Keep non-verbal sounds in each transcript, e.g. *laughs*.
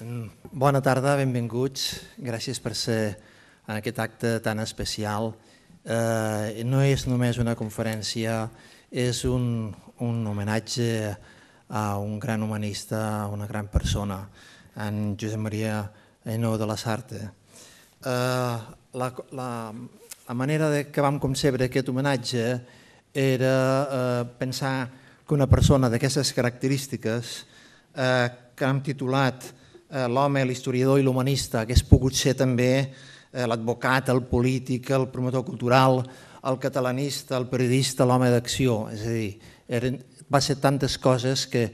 Bona tarda, benvinguts. Gràcies per ser en aquest acte tan especial. Eh, no és només una conferència, és un, un homenatge a un gran humanista, a una gran persona, en Josep Maria Enó de la Sarte. Eh, la, la, la manera de que vam concebre aquest homenatge era eh, pensar que una persona d'aquestes característiques eh, que hem titulat Eh, l'home, l'historiador i l'humanista, hagués pogut ser també eh, l'advocat, el polític, el promotor cultural, el catalanista, el periodista, l'home d'acció. És a dir, eren, va ser tantes coses que,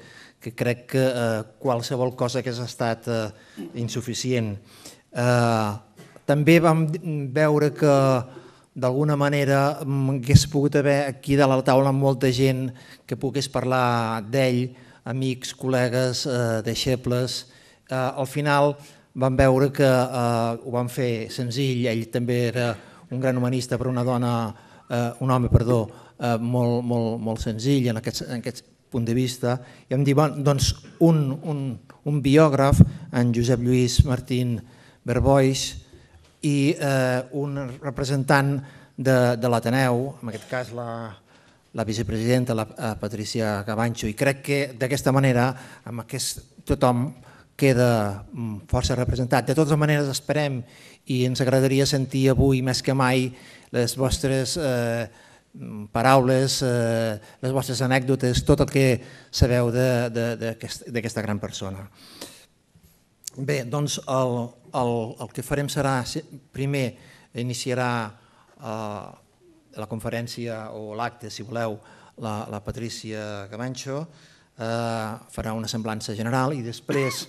que crec que eh, qualsevol cosa que ha estat eh, insuficient. Eh, també vam veure que d'alguna manera mm, hagués pogut haver aquí de la taula molta gent que pogués parlar d'ell, amics, col·legues, eh, deixebles, eh, al final vam veure que eh, ho van fer senzill, ell també era un gran humanista per una dona, eh, un home, perdó, eh, molt, molt, molt senzill en aquest, en aquest punt de vista. I vam dir, bon, doncs un, un, un biògraf, en Josep Lluís Martín Berbois, i eh, un representant de, de l'Ateneu, en aquest cas la, la vicepresidenta, la eh, Patricia Gabancho, i crec que d'aquesta manera, amb aquest tothom, queda mm, força representat. De totes maneres, esperem i ens agradaria sentir avui més que mai les vostres eh, mm, paraules, eh, les vostres anècdotes, tot el que sabeu d'aquesta gran persona. Bé, doncs el, el, el que farem serà, primer iniciarà eh, la conferència o l'acte, si voleu, la, la Patricia Gamancho, Eh, farà una semblança general i després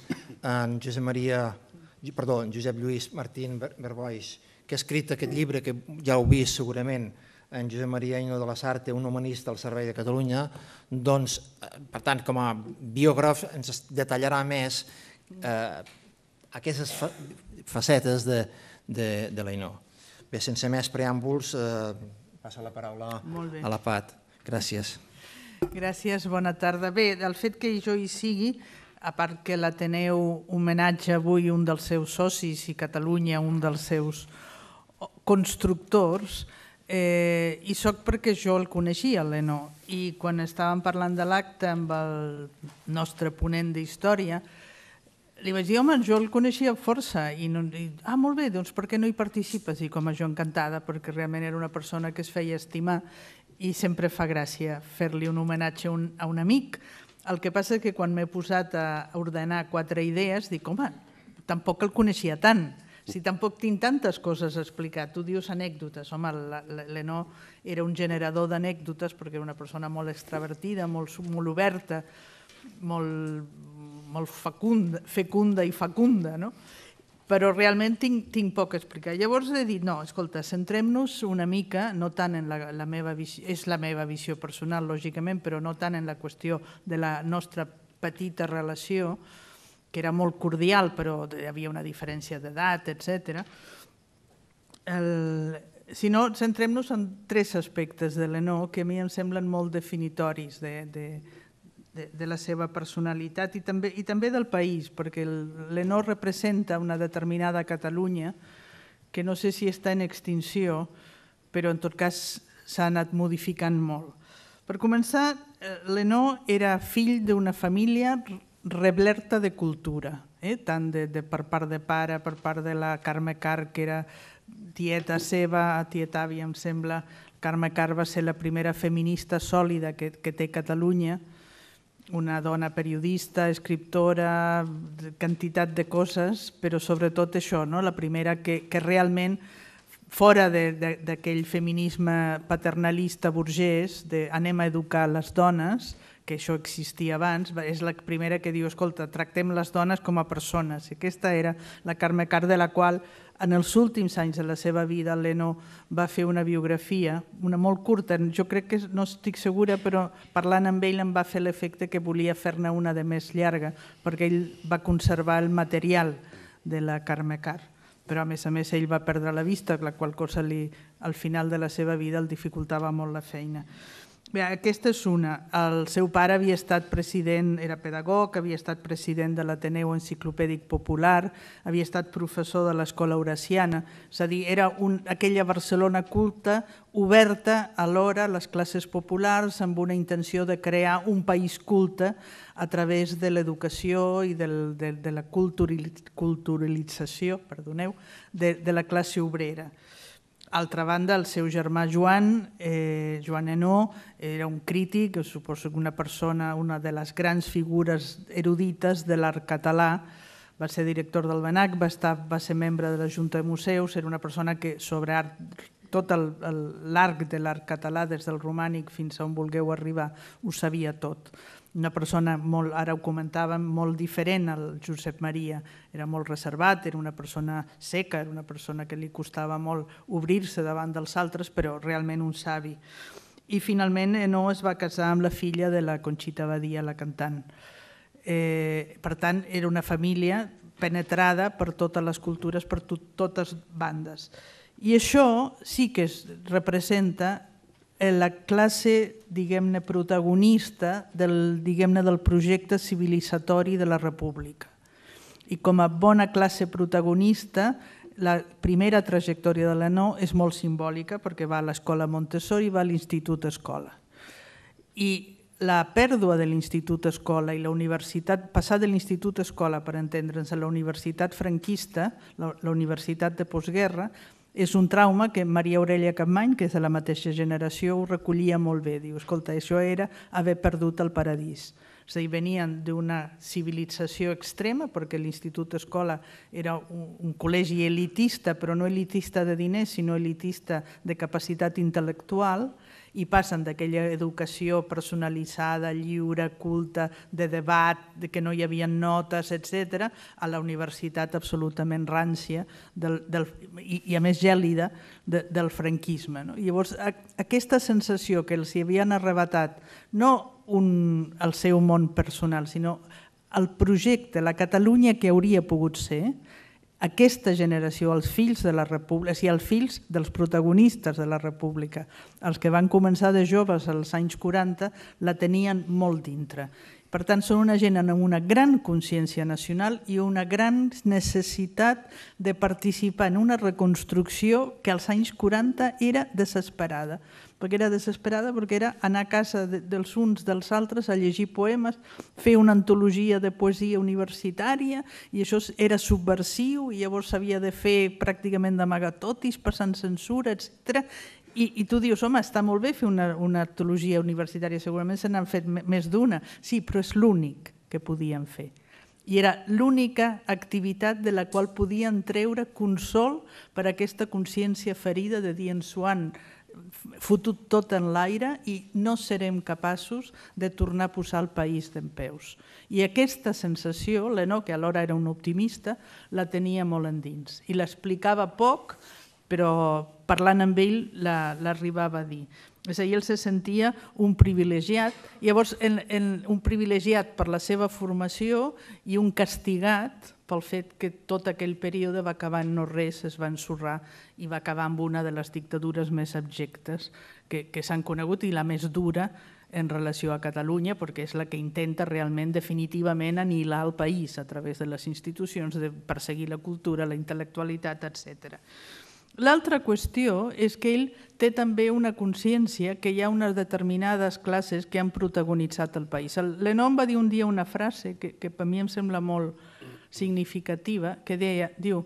en Josep Maria, perdó, en Josep Lluís Martín Berbois, que ha escrit aquest llibre que ja heu vist segurament, en Josep Maria Ino de la Sarte, un humanista al servei de Catalunya, doncs, eh, per tant, com a biògraf ens detallarà més eh, aquestes facetes de, de, de Bé, sense més preàmbuls, eh, passa la paraula a la Pat. Gràcies. Gràcies, bona tarda. Bé, el fet que jo hi sigui, a part que l'Ateneu homenatge avui un dels seus socis i Catalunya un dels seus constructors, eh, i sóc perquè jo el coneixia, l'Eno, i quan estàvem parlant de l'acte amb el nostre ponent d'història, li vaig dir, home, jo el coneixia força, i, no, i ah, molt bé, doncs per què no hi participes? I com a jo encantada, perquè realment era una persona que es feia estimar i sempre fa gràcia fer-li un homenatge un, a un amic. El que passa és que quan m'he posat a ordenar quatre idees, dic, home, tampoc el coneixia tant, si tampoc tinc tantes coses a explicar. Tu dius anècdotes, home, l'Eno era un generador d'anècdotes perquè era una persona molt extravertida, molt, molt oberta, molt, molt fecunda, fecunda i fecunda, no? però realment tinc, tinc poc a explicar. Llavors he dit, no, escolta, centrem-nos una mica, no tant en la, la meva visió, és la meva visió personal, lògicament, però no tant en la qüestió de la nostra petita relació, que era molt cordial, però hi havia una diferència d'edat, etc. El, si no, centrem-nos en tres aspectes de l'ENO que a mi em semblen molt definitoris de, de, de, la seva personalitat i també, i també del país, perquè l'Enor representa una determinada Catalunya que no sé si està en extinció, però en tot cas s'ha anat modificant molt. Per començar, eh, l'Enor era fill d'una família reblerta de cultura, eh? tant de, per part de pare, per part de la Carme Car, que era tieta seva, tieta àvia, em sembla. Carme Car va ser la primera feminista sòlida que, que té Catalunya, una dona periodista, escriptora, quantitat de coses, però sobretot això, no? la primera que, que realment fora d'aquell feminisme paternalista burgès, de anem a educar les dones, que això existia abans, és la primera que diu, escolta, tractem les dones com a persones. I aquesta era la Carme Car de la qual en els últims anys de la seva vida l'Eno va fer una biografia, una molt curta, jo crec que no estic segura, però parlant amb ell em va fer l'efecte que volia fer-ne una de més llarga, perquè ell va conservar el material de la Carme Car però a més a més ell va perdre la vista, la qual cosa li, al final de la seva vida el dificultava molt la feina. Bé, aquesta és una. El seu pare havia estat president, era pedagog, havia estat president de l'Ateneu Enciclopèdic Popular, havia estat professor de l'Escola Horaciana, és a dir, era un, aquella Barcelona culta oberta alhora a les classes populars amb una intenció de crear un país culte a través de l'educació i del, de, de la culturalització perdoneu, de, de la classe obrera. Altra banda, el seu germà Joan, eh, Joan Enó, era un crític, suposo que una persona, una de les grans figures erudites de l'art català, va ser director del BANAC, va, estar, va ser membre de la Junta de Museus, era una persona que sobre art tot l'arc de l'art català, des del romànic fins a on vulgueu arribar, ho sabia tot una persona molt, ara ho comentàvem, molt diferent al Josep Maria. Era molt reservat, era una persona seca, era una persona que li costava molt obrir-se davant dels altres, però realment un savi. I finalment no es va casar amb la filla de la Conxita Badia, la cantant. Eh, per tant, era una família penetrada per totes les cultures, per to totes bandes. I això sí que es representa la classe, diguem-ne, protagonista del, diguem-ne, del projecte civilitzatori de la República. I com a bona classe protagonista, la primera trajectòria de la Nou és molt simbòlica perquè va a l'escola Montessori i va a l'Institut Escola. I la pèrdua de l'Institut Escola i la universitat, passar de l'Institut Escola, per entendre'ns, a la universitat franquista, la, la universitat de postguerra, és un trauma que Maria Aurelia Capmany, que és de la mateixa generació, ho recollia molt bé. Diu, escolta, això era haver perdut el paradís. És a dir, venien d'una civilització extrema, perquè l'Institut Escola era un, un col·legi elitista, però no elitista de diners, sinó elitista de capacitat intel·lectual, i passen d'aquella educació personalitzada, lliure, culta, de debat, de que no hi havia notes, etc, a la universitat absolutament rància del, del, i, i a més gèlida de, del franquisme. No? Llavors, a, aquesta sensació que els hi havien arrebatat, no un, el seu món personal, sinó el projecte, la Catalunya que hauria pogut ser, aquesta generació, els fills de la república, si els fills dels protagonistes de la república, els que van començar de joves als anys 40, la tenien molt dintre. Per tant, són una gent amb una gran consciència nacional i una gran necessitat de participar en una reconstrucció que als anys 40 era desesperada. Perquè era desesperada perquè era anar a casa dels uns dels altres a llegir poemes, fer una antologia de poesia universitària, i això era subversiu, i llavors s'havia de fer pràcticament d'amagatotis, passant censura, etc i, I tu dius, home, està molt bé fer una, una artologia universitària, segurament se n'han fet més d'una. Sí, però és l'únic que podien fer. I era l'única activitat de la qual podien treure consol per a aquesta consciència ferida de dir en Suan, fotut tot en l'aire i no serem capaços de tornar a posar el país d'en peus. I aquesta sensació, l'Eno, que alhora era un optimista, la tenia molt endins i l'explicava poc, però parlant amb ell l'arribava a dir. És a dir, ell se sentia un privilegiat, llavors en, en, un privilegiat per la seva formació i un castigat pel fet que tot aquell període va acabar en no res, es va ensorrar i va acabar amb una de les dictadures més abjectes que, que s'han conegut i la més dura en relació a Catalunya, perquè és la que intenta realment definitivament anilar el país a través de les institucions, de perseguir la cultura, la intel·lectualitat, etcètera. L'altra qüestió és que ell té també una consciència que hi ha unes determinades classes que han protagonitzat el país. L'Enom va dir un dia una frase que, que per mi em sembla molt significativa, que deia, diu,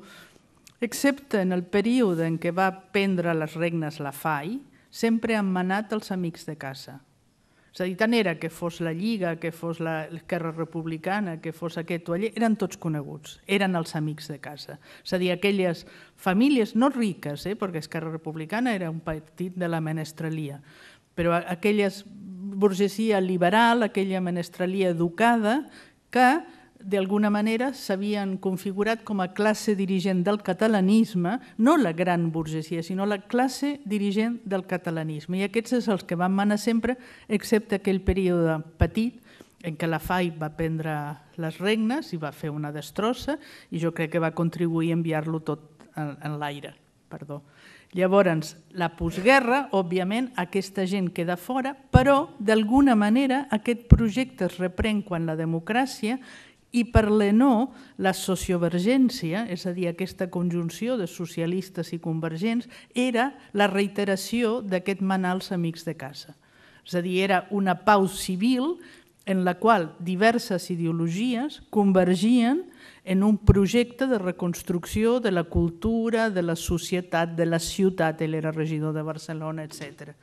excepte en el període en què va prendre les regnes la FAI, sempre han manat els amics de casa. És a dir, tant era que fos la Lliga, que fos l'Esquerra Republicana, que fos aquest o allà, eren tots coneguts, eren els amics de casa. És a dir, aquelles famílies, no riques, eh, perquè Esquerra Republicana era un partit de la menestralia, però aquelles burgesia liberal, aquella menestralia educada, que d'alguna manera s'havien configurat com a classe dirigent del catalanisme, no la gran burgesia, sinó la classe dirigent del catalanisme. I aquests és els que van manar sempre, excepte aquell període petit en què la FAI va prendre les regnes i va fer una destrossa i jo crec que va contribuir a enviar-lo tot en, en l'aire. Perdó. Llavors, la postguerra, òbviament, aquesta gent queda fora, però d'alguna manera aquest projecte es reprèn quan la democràcia i per l'ENO, la sociovergència, és a dir, aquesta conjunció de socialistes i convergents, era la reiteració d'aquest manar als amics de casa. És a dir, era una pau civil en la qual diverses ideologies convergien en un projecte de reconstrucció de la cultura, de la societat, de la ciutat. Ell era regidor de Barcelona, etcètera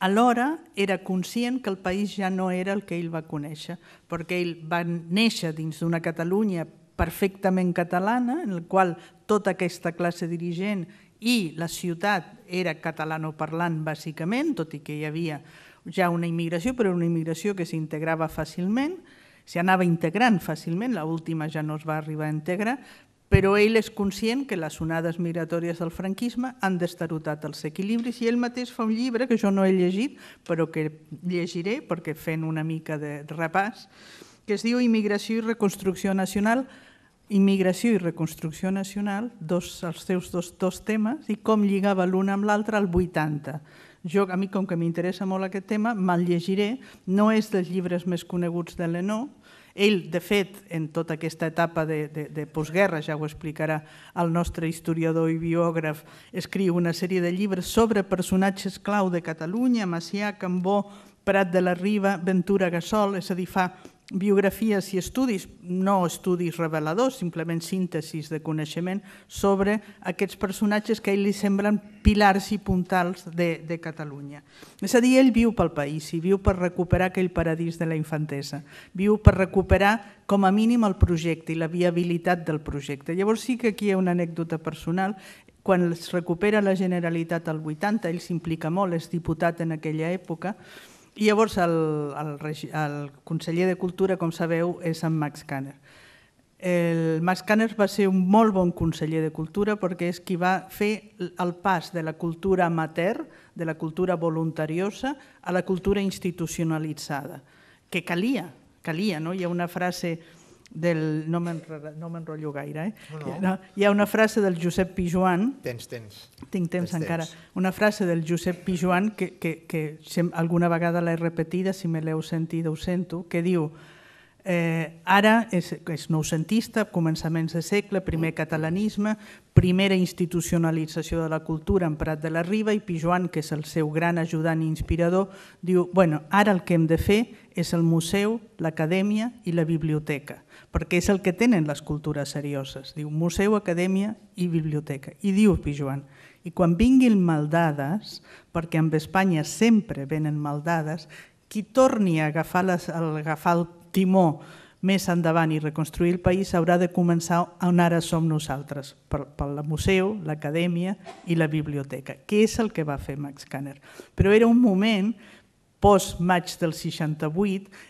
alhora era conscient que el país ja no era el que ell va conèixer, perquè ell va néixer dins d'una Catalunya perfectament catalana, en el qual tota aquesta classe dirigent i la ciutat era catalanoparlant bàsicament, tot i que hi havia ja una immigració, però una immigració que s'integrava fàcilment, anava integrant fàcilment, l'última ja no es va arribar a integrar, però ell és conscient que les onades migratòries del franquisme han desterotat els equilibris i ell mateix fa un llibre que jo no he llegit, però que llegiré perquè fent una mica de repàs, que es diu Immigració i reconstrucció nacional, immigració i reconstrucció nacional, dos, els seus dos, dos temes, i com lligava l'un amb l'altre al 80. Jo, a mi, com que m'interessa molt aquest tema, me'l llegiré. No és dels llibres més coneguts de Lenó, ell, de fet, en tota aquesta etapa de, de, de postguerra, ja ho explicarà el nostre historiador i biògraf, escriu una sèrie de llibres sobre personatges clau de Catalunya, Macià, Cambó, Prat de la Riba, Ventura Gasol, és a dir, fa biografies i estudis, no estudis reveladors, simplement síntesis de coneixement sobre aquests personatges que a ell li semblen pilars i puntals de, de Catalunya. És a dir, ell viu pel país i viu per recuperar aquell paradís de la infantesa, viu per recuperar com a mínim el projecte i la viabilitat del projecte. Llavors sí que aquí hi ha una anècdota personal quan es recupera la Generalitat al 80, ell s'implica molt, és diputat en aquella època, i llavors el, el, el conseller de Cultura, com sabeu, és en Max Kanner. El Max Kanner va ser un molt bon conseller de Cultura perquè és qui va fer el pas de la cultura amateur, de la cultura voluntariosa, a la cultura institucionalitzada, que calia, calia. No? Hi ha una frase del... No m'enrotllo no gaire, eh? No, no. No, hi ha una frase del Josep Pijuan... Tens, tens. Tinc temps tens, encara. Tens. Una frase del Josep Pijuan que, que, que sem, alguna vegada l'he repetida, si me l'heu sentit ho sento, que diu eh, ara és, és noucentista, començaments de segle, primer catalanisme, primera institucionalització de la cultura en Prat de la Riba i Pijuan, que és el seu gran ajudant i inspirador, diu bueno, ara el que hem de fer és el museu, l'acadèmia i la biblioteca, perquè és el que tenen les cultures serioses. Diu museu, acadèmia i biblioteca. I diu Pijuan, i quan vinguin maldades, perquè amb Espanya sempre venen maldades, qui torni a agafar, les, a agafar el timó més endavant i reconstruir el país haurà de començar on ara som nosaltres, per, per la museu, l'acadèmia i la biblioteca, que és el que va fer Max Kanner. Però era un moment post-maig del 68,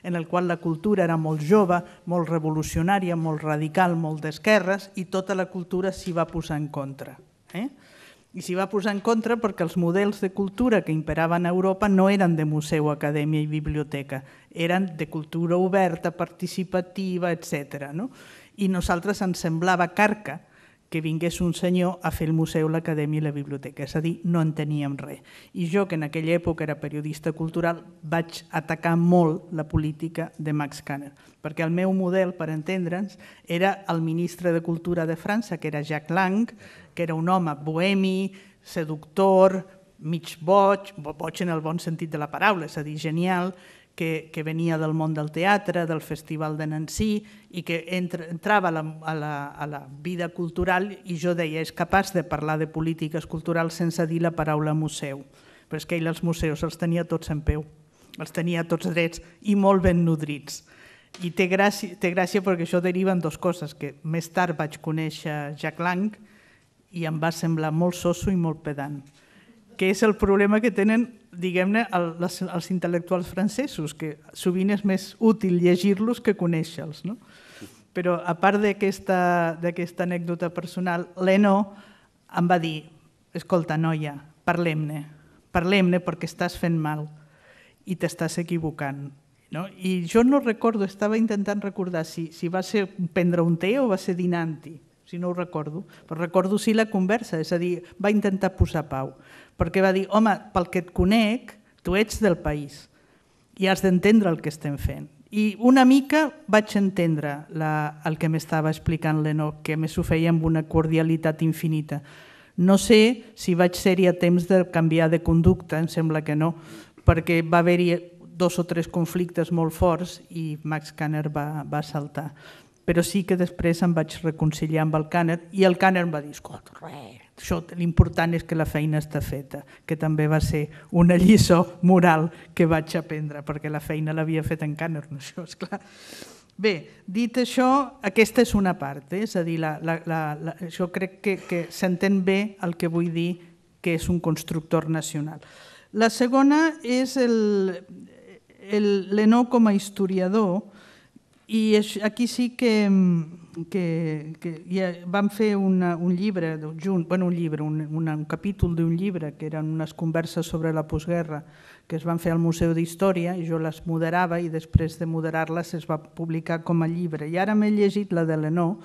en el qual la cultura era molt jove, molt revolucionària, molt radical, molt d'esquerres, i tota la cultura s'hi va posar en contra. Eh? I s'hi va posar en contra perquè els models de cultura que imperaven a Europa no eren de museu, acadèmia i biblioteca, eren de cultura oberta, participativa, etc. No? I nosaltres ens semblava carca que vingués un senyor a fer el museu, l'acadèmia i la biblioteca, és a dir, no en teníem res. I jo, que en aquella època era periodista cultural, vaig atacar molt la política de Max Kanner, perquè el meu model, per entendre'ns, era el ministre de Cultura de França, que era Jacques Lang, que era un home bohemi, seductor, mig boig, boig en el bon sentit de la paraula, és a dir, genial, que, que venia del món del teatre, del Festival de Nancy, i que entra, entrava a la, a, la, a la vida cultural i jo deia, és capaç de parlar de polítiques culturals sense dir la paraula museu. Però és que ell els museus els tenia tots en peu, els tenia tots drets i molt ben nodrits. I té gràcia, té gràcia perquè això deriva en dues coses, que més tard vaig conèixer Jack Lang i em va semblar molt soso i molt pedant, que és el problema que tenen diguem-ne, els, els intel·lectuals francesos, que sovint és més útil llegir-los que conèixer-los. No? Però a part d'aquesta anècdota personal, l'Eno em va dir, escolta, noia, parlem-ne, parlem-ne perquè estàs fent mal i t'estàs equivocant. No? I jo no recordo, estava intentant recordar si, si va ser prendre un té o va ser dinant-hi, si no ho recordo, però recordo sí la conversa, és a dir, va intentar posar pau perquè va dir, home, pel que et conec, tu ets del país i has d'entendre el que estem fent. I una mica vaig entendre la, el que m'estava explicant l'Enoc, que més ho feia amb una cordialitat infinita. No sé si vaig ser-hi a temps de canviar de conducta, em sembla que no, perquè va haver-hi dos o tres conflictes molt forts i Max Kanner va, va saltar. Però sí que després em vaig reconciliar amb el Kanner i el Kanner em va dir, escolta, res, això l'important és que la feina està feta, que també va ser una lliçó moral que vaig aprendre, perquè la feina l'havia fet en no? això és clar. Bé, dit això, aquesta és una part, eh? és a dir, la, la, la, jo crec que, que s'entén bé el que vull dir que és un constructor nacional. La segona és el, el Lenó com a historiador, i aquí sí que mm, que, que ja vam fer una, un llibre, junt, bueno, un llibre, un, un, un capítol d'un llibre que eren unes converses sobre la postguerra que es van fer al Museu d'Història i jo les moderava i després de moderar-les es va publicar com a llibre. I ara m'he llegit la de l'Enó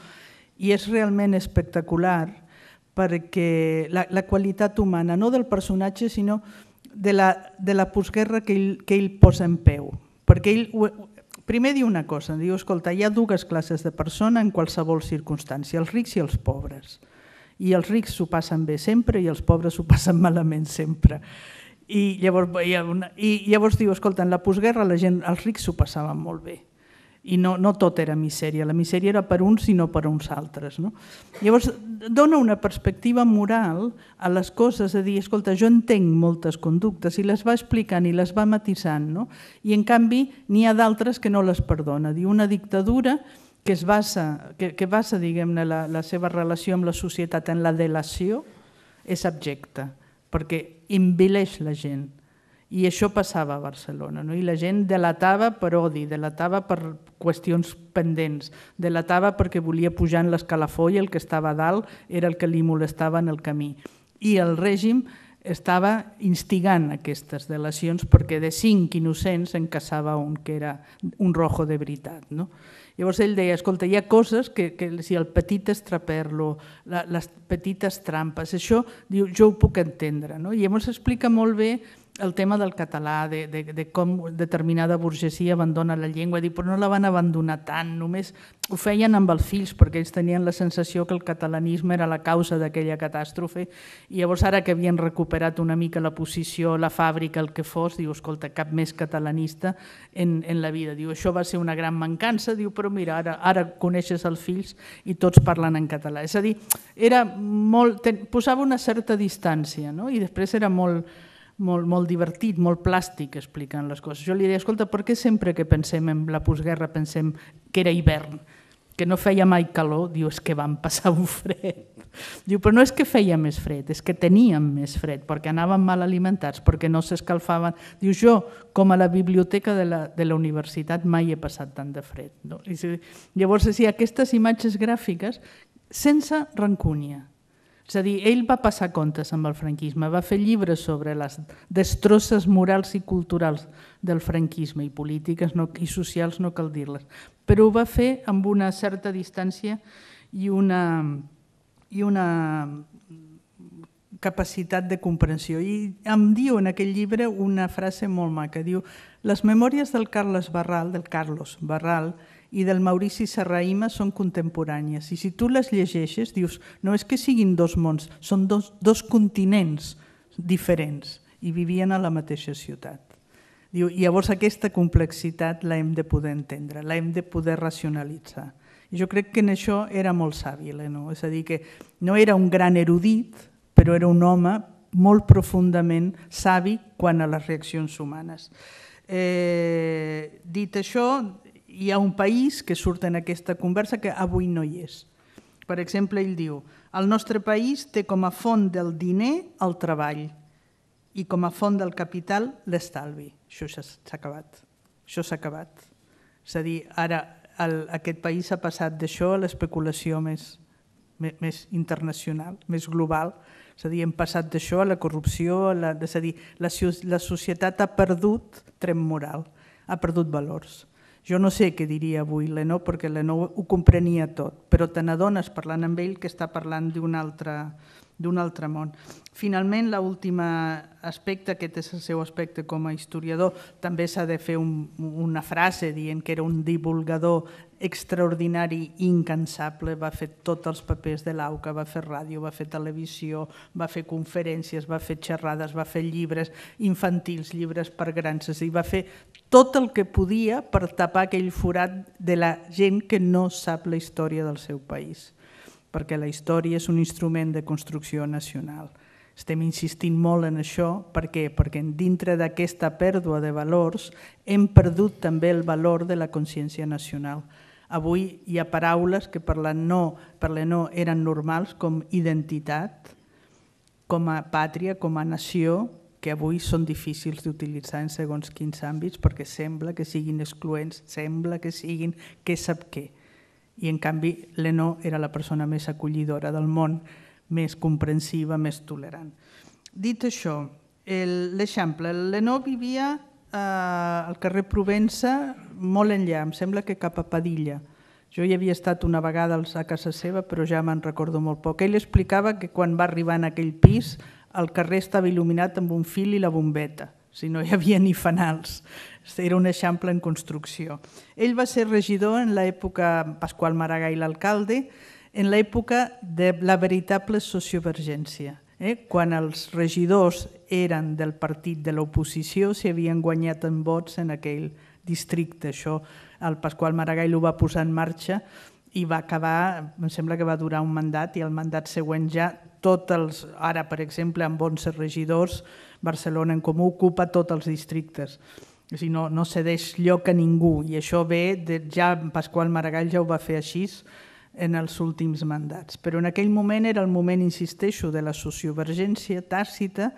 i és realment espectacular perquè la, la qualitat humana, no del personatge, sinó de la, de la postguerra que ell, que ell posa en peu. Perquè ell Primer diu una cosa, diu, escolta, hi ha dues classes de persona en qualsevol circumstància, els rics i els pobres. I els rics s'ho passen bé sempre i els pobres s'ho *laughs* passen malament sempre. I llavors, i llavors diu, escolta, en la postguerra la gent, els rics s'ho passaven molt bé, i no, no tot era misèria, la misèria era per uns i no per uns altres. No? Llavors, dona una perspectiva moral a les coses, a dir, escolta, jo entenc moltes conductes i les va explicant i les va matisant, no? i en canvi n'hi ha d'altres que no les perdona. Diu, una dictadura que es basa, que, que basa diguem-ne, la, la seva relació amb la societat en la delació, és abjecta, perquè envileix la gent i això passava a Barcelona, no? i la gent delatava per odi, delatava per qüestions pendents, delatava perquè volia pujar en l'escalafó i el que estava a dalt era el que li molestava en el camí. I el règim estava instigant aquestes delacions perquè de cinc innocents en caçava un que era un rojo de veritat. No? Llavors ell deia, escolta, hi ha coses que, que si el petit estraperlo, la, les petites trampes, això diu, jo ho puc entendre. No? I llavors explica molt bé el tema del català, de, de, de com determinada burgesia abandona la llengua, dir, però no la van abandonar tant, només ho feien amb els fills, perquè ells tenien la sensació que el catalanisme era la causa d'aquella catàstrofe, i llavors ara que havien recuperat una mica la posició, la fàbrica, el que fos, diu, escolta, cap més catalanista en, en la vida. Diu, això va ser una gran mancança, diu, però mira, ara, ara coneixes els fills i tots parlen en català. És a dir, era molt, ten, posava una certa distància, no? i després era molt molt, molt divertit, molt plàstic explicant les coses. Jo li deia, escolta, per què sempre que pensem en la postguerra pensem que era hivern, que no feia mai calor? Diu, és que vam passar un fred. Diu, però no és que feia més fred, és que teníem més fred, perquè anàvem mal alimentats, perquè no s'escalfaven. Diu, jo, com a la biblioteca de la, de la universitat, mai he passat tant de fred. No? I, llavors, sí, aquestes imatges gràfiques sense rancúnia, és a dir, ell va passar comptes amb el franquisme, va fer llibres sobre les destrosses morals i culturals del franquisme i polítiques no, i socials, no cal dir-les, però ho va fer amb una certa distància i una, i una capacitat de comprensió. I em diu en aquell llibre una frase molt maca, diu «Les memòries del Carles Barral, del Carlos Barral, i del Maurici Serraïma són contemporànies. I si tu les llegeixes, dius, no és que siguin dos mons, són dos, dos continents diferents i vivien a la mateixa ciutat. Diu, llavors aquesta complexitat la hem de poder entendre, la hem de poder racionalitzar. I jo crec que en això era molt savi, no? és a dir, que no era un gran erudit, però era un home molt profundament savi quan a les reaccions humanes. Eh, dit això, hi ha un país que surt en aquesta conversa que avui no hi és. Per exemple, ell diu, el nostre país té com a font del diner el treball i com a font del capital l'estalvi. Això s'ha acabat. Això s'ha acabat. És a dir, ara el, aquest país ha passat d'això a l'especulació més, més, més internacional, més global. És a dir, hem passat d'això a la corrupció, a la, és a dir, la, la societat ha perdut tren moral, ha perdut valors. Jo no sé què diria avui l'Eno, perquè l'Eno ho comprenia tot, però te n'adones parlant amb ell que està parlant d'una altra, d'un altre món. Finalment, l'últim aspecte, aquest és el seu aspecte com a historiador, també s'ha de fer un, una frase dient que era un divulgador extraordinari i incansable, va fer tots els papers de l'AUCA, va fer ràdio, va fer televisió, va fer conferències, va fer xerrades, va fer llibres infantils, llibres per grans, és dir, va fer tot el que podia per tapar aquell forat de la gent que no sap la història del seu país perquè la història és un instrument de construcció nacional. Estem insistint molt en això, per què? Perquè dintre d'aquesta pèrdua de valors hem perdut també el valor de la consciència nacional. Avui hi ha paraules que per la no, per la no eren normals com identitat, com a pàtria, com a nació, que avui són difícils d'utilitzar en segons quins àmbits perquè sembla que siguin excloents, sembla que siguin què sap què. I en canvi Leno era la persona més acollidora del món, més comprensiva, més tolerant. Dit això, l'Eixample, Leno vivia eh, al carrer Provença molt enllà, em sembla que cap a Padilla. Jo hi havia estat una vegada a casa seva, però ja me'n recordo molt poc. Ell explicava que quan va arribar en aquell pis el carrer estava il·luminat amb un fil i la bombeta, si no hi havia ni fanals era un eixample en construcció. Ell va ser regidor en l'època Pasqual Maragall l'alcalde, en l'època de la veritable sociovergència. Eh? Quan els regidors eren del partit de l'oposició, havien guanyat en vots en aquell districte. Això el Pasqual Maragall ho va posar en marxa i va acabar, em sembla que va durar un mandat i el mandat següent ja tots els, ara per exemple amb 11 regidors, Barcelona en Comú ocupa tots els districtes. O dir, no, no cedeix lloc a ningú i això ve, de, ja Pasqual Maragall ja ho va fer així en els últims mandats. Però en aquell moment era el moment, insisteixo, de la sociovergència tàcita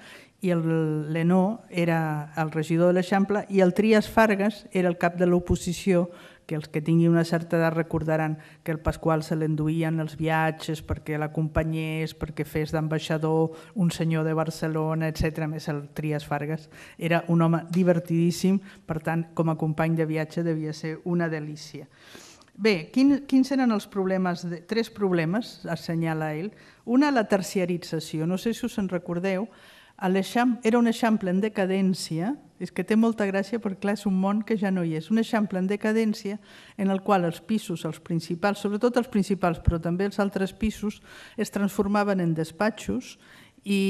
i el Lenó era el regidor de l'Eixample i el Trias Fargas era el cap de l'oposició que els que tinguin una certa edat recordaran que el Pasqual se l'enduïen els viatges perquè l'acompanyés, perquè fes d'ambaixador un senyor de Barcelona, etc. més el Trias Fargas. Era un home divertidíssim, per tant, com a company de viatge devia ser una delícia. Bé, quin, quins eren els problemes? De, tres problemes, assenyala ell. Una, la terciarització. No sé si us en recordeu, era un eixample en decadència, és que té molta gràcia perquè, clar, és un món que ja no hi és. Un eixample en decadència en el qual els pisos, els principals, sobretot els principals, però també els altres pisos, es transformaven en despatxos i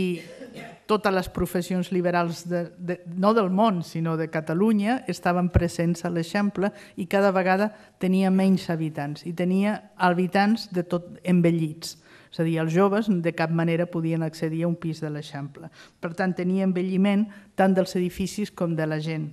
totes les professions liberals, de, de, no del món, sinó de Catalunya, estaven presents a l'Eixample i cada vegada tenia menys habitants i tenia habitants de tot envellits és a dir, els joves de cap manera podien accedir a un pis de l'Eixample. Per tant, tenia envelliment tant dels edificis com de la gent.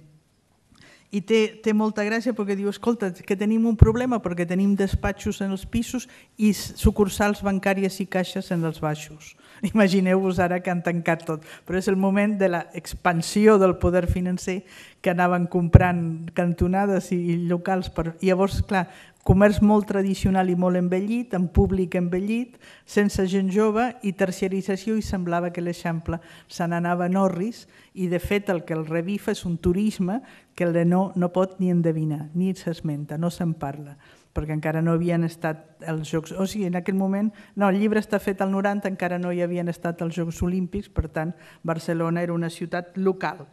I té, té molta gràcia perquè diu, escolta, que tenim un problema perquè tenim despatxos en els pisos i sucursals bancàries i caixes en els baixos. *laughs* Imagineu-vos ara que han tancat tot. Però és el moment de l'expansió del poder financer que anaven comprant cantonades i, i locals. Per... Llavors, clar, comerç molt tradicional i molt envellit, amb públic envellit, sense gent jove i terciarització i semblava que l'Eixample se n'anava en orris i de fet el que el revifa és un turisme que el de no, no pot ni endevinar, ni s'esmenta, no se'n parla perquè encara no havien estat els Jocs... O sigui, en aquell moment... No, el llibre està fet al 90, encara no hi havien estat els Jocs Olímpics, per tant, Barcelona era una ciutat local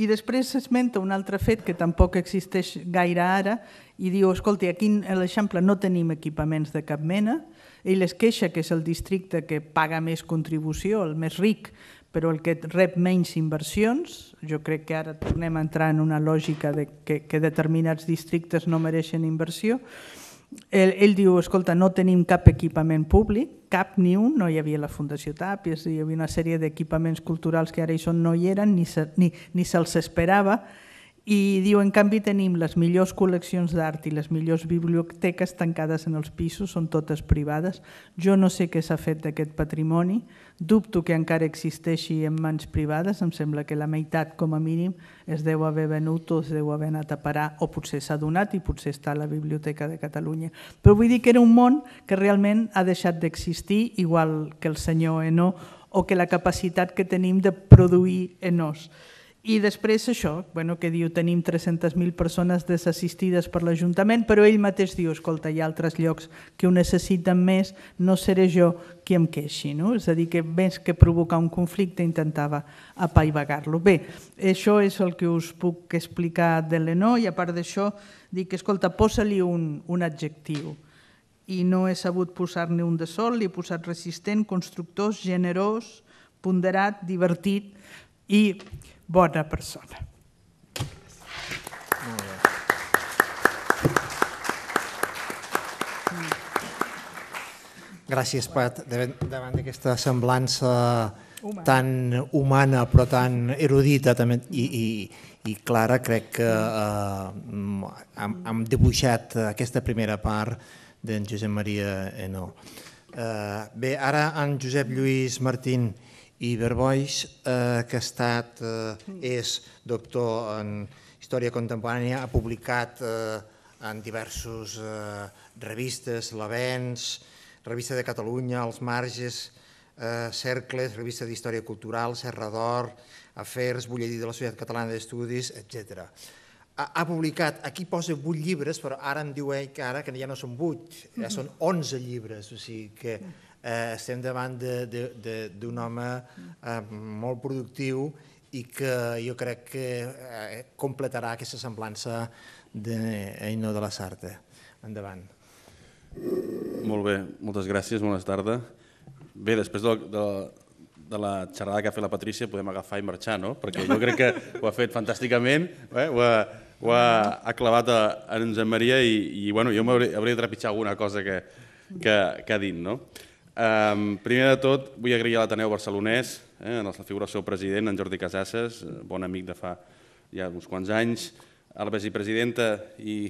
i després s'esmenta un altre fet que tampoc existeix gaire ara i diu, escolti, aquí a l'Eixample no tenim equipaments de cap mena, ell es queixa que és el districte que paga més contribució, el més ric, però el que rep menys inversions. Jo crec que ara tornem a entrar en una lògica de que, que determinats districtes no mereixen inversió ell, ell diu, escolta, no tenim cap equipament públic, cap ni un, no hi havia la Fundació Tàpies, hi havia una sèrie d'equipaments culturals que ara hi són no hi eren, ni, se, ni, ni se'ls esperava, i diu, en canvi, tenim les millors col·leccions d'art i les millors biblioteques tancades en els pisos, són totes privades. Jo no sé què s'ha fet d'aquest patrimoni, Dubto que encara existeixi en mans privades, em sembla que la meitat, com a mínim, es deu haver venut o es deu haver anat a parar, o potser s'ha donat i potser està a la Biblioteca de Catalunya. Però vull dir que era un món que realment ha deixat d'existir, igual que el senyor Enó, o que la capacitat que tenim de produir Enós. I després això, bueno, que diu tenim 300.000 persones desassistides per l'Ajuntament, però ell mateix diu, escolta, hi ha altres llocs que ho necessiten més, no seré jo qui em queixi. No? És a dir, que més que provocar un conflicte intentava apaivagar-lo. Bé, això és el que us puc explicar de l'ENO i a part d'això dic, escolta, posa-li un, un adjectiu i no he sabut posar-ne un de sol, li he posat resistent, constructors, generós, ponderat, divertit i bona persona. Molt Gràcies, Pat, davant d'aquesta semblança tan humana però tan erudita també, i, i, i clara, crec que eh, hem, hem dibuixat aquesta primera part d'en Josep Maria Enó. Eh, bé, ara en Josep Lluís Martín, eh, i Verboix, eh, que ha estat, eh, és doctor en Història Contemporània, ha publicat eh, en diversos eh, revistes, l'Avens, Revista de Catalunya, Els Marges, eh, Cercles, Revista d'Història Cultural, Serra d'Or, Afers, Bulletí de la Societat Catalana d'Estudis, etc. Ha, ha publicat, aquí posa vuit llibres, però ara em diu ell que ara que ja no són vuit, ja mm-hmm. són 11 llibres, o sigui que mm eh, estem davant d'un home eh, molt productiu i que jo crec que eh, completarà aquesta semblança d'Eino de, de la Sarta. Endavant. Molt bé, moltes gràcies, bona tarda. Bé, després de, de, de la xerrada que ha fet la Patrícia podem agafar i marxar, no? Perquè jo crec que ho ha fet fantàsticament, eh? ho, ha, ho ha, ha clavat a, en Josep Maria i, i bueno, jo m'hauria de trepitjar alguna cosa que, que, que ha dit, no? Um, primer de tot, vull agrair a l'Ateneu Barcelonès, eh, en la figura del seu president, en Jordi Casasses, eh, bon amic de fa ja uns quants anys, a la vicepresidenta i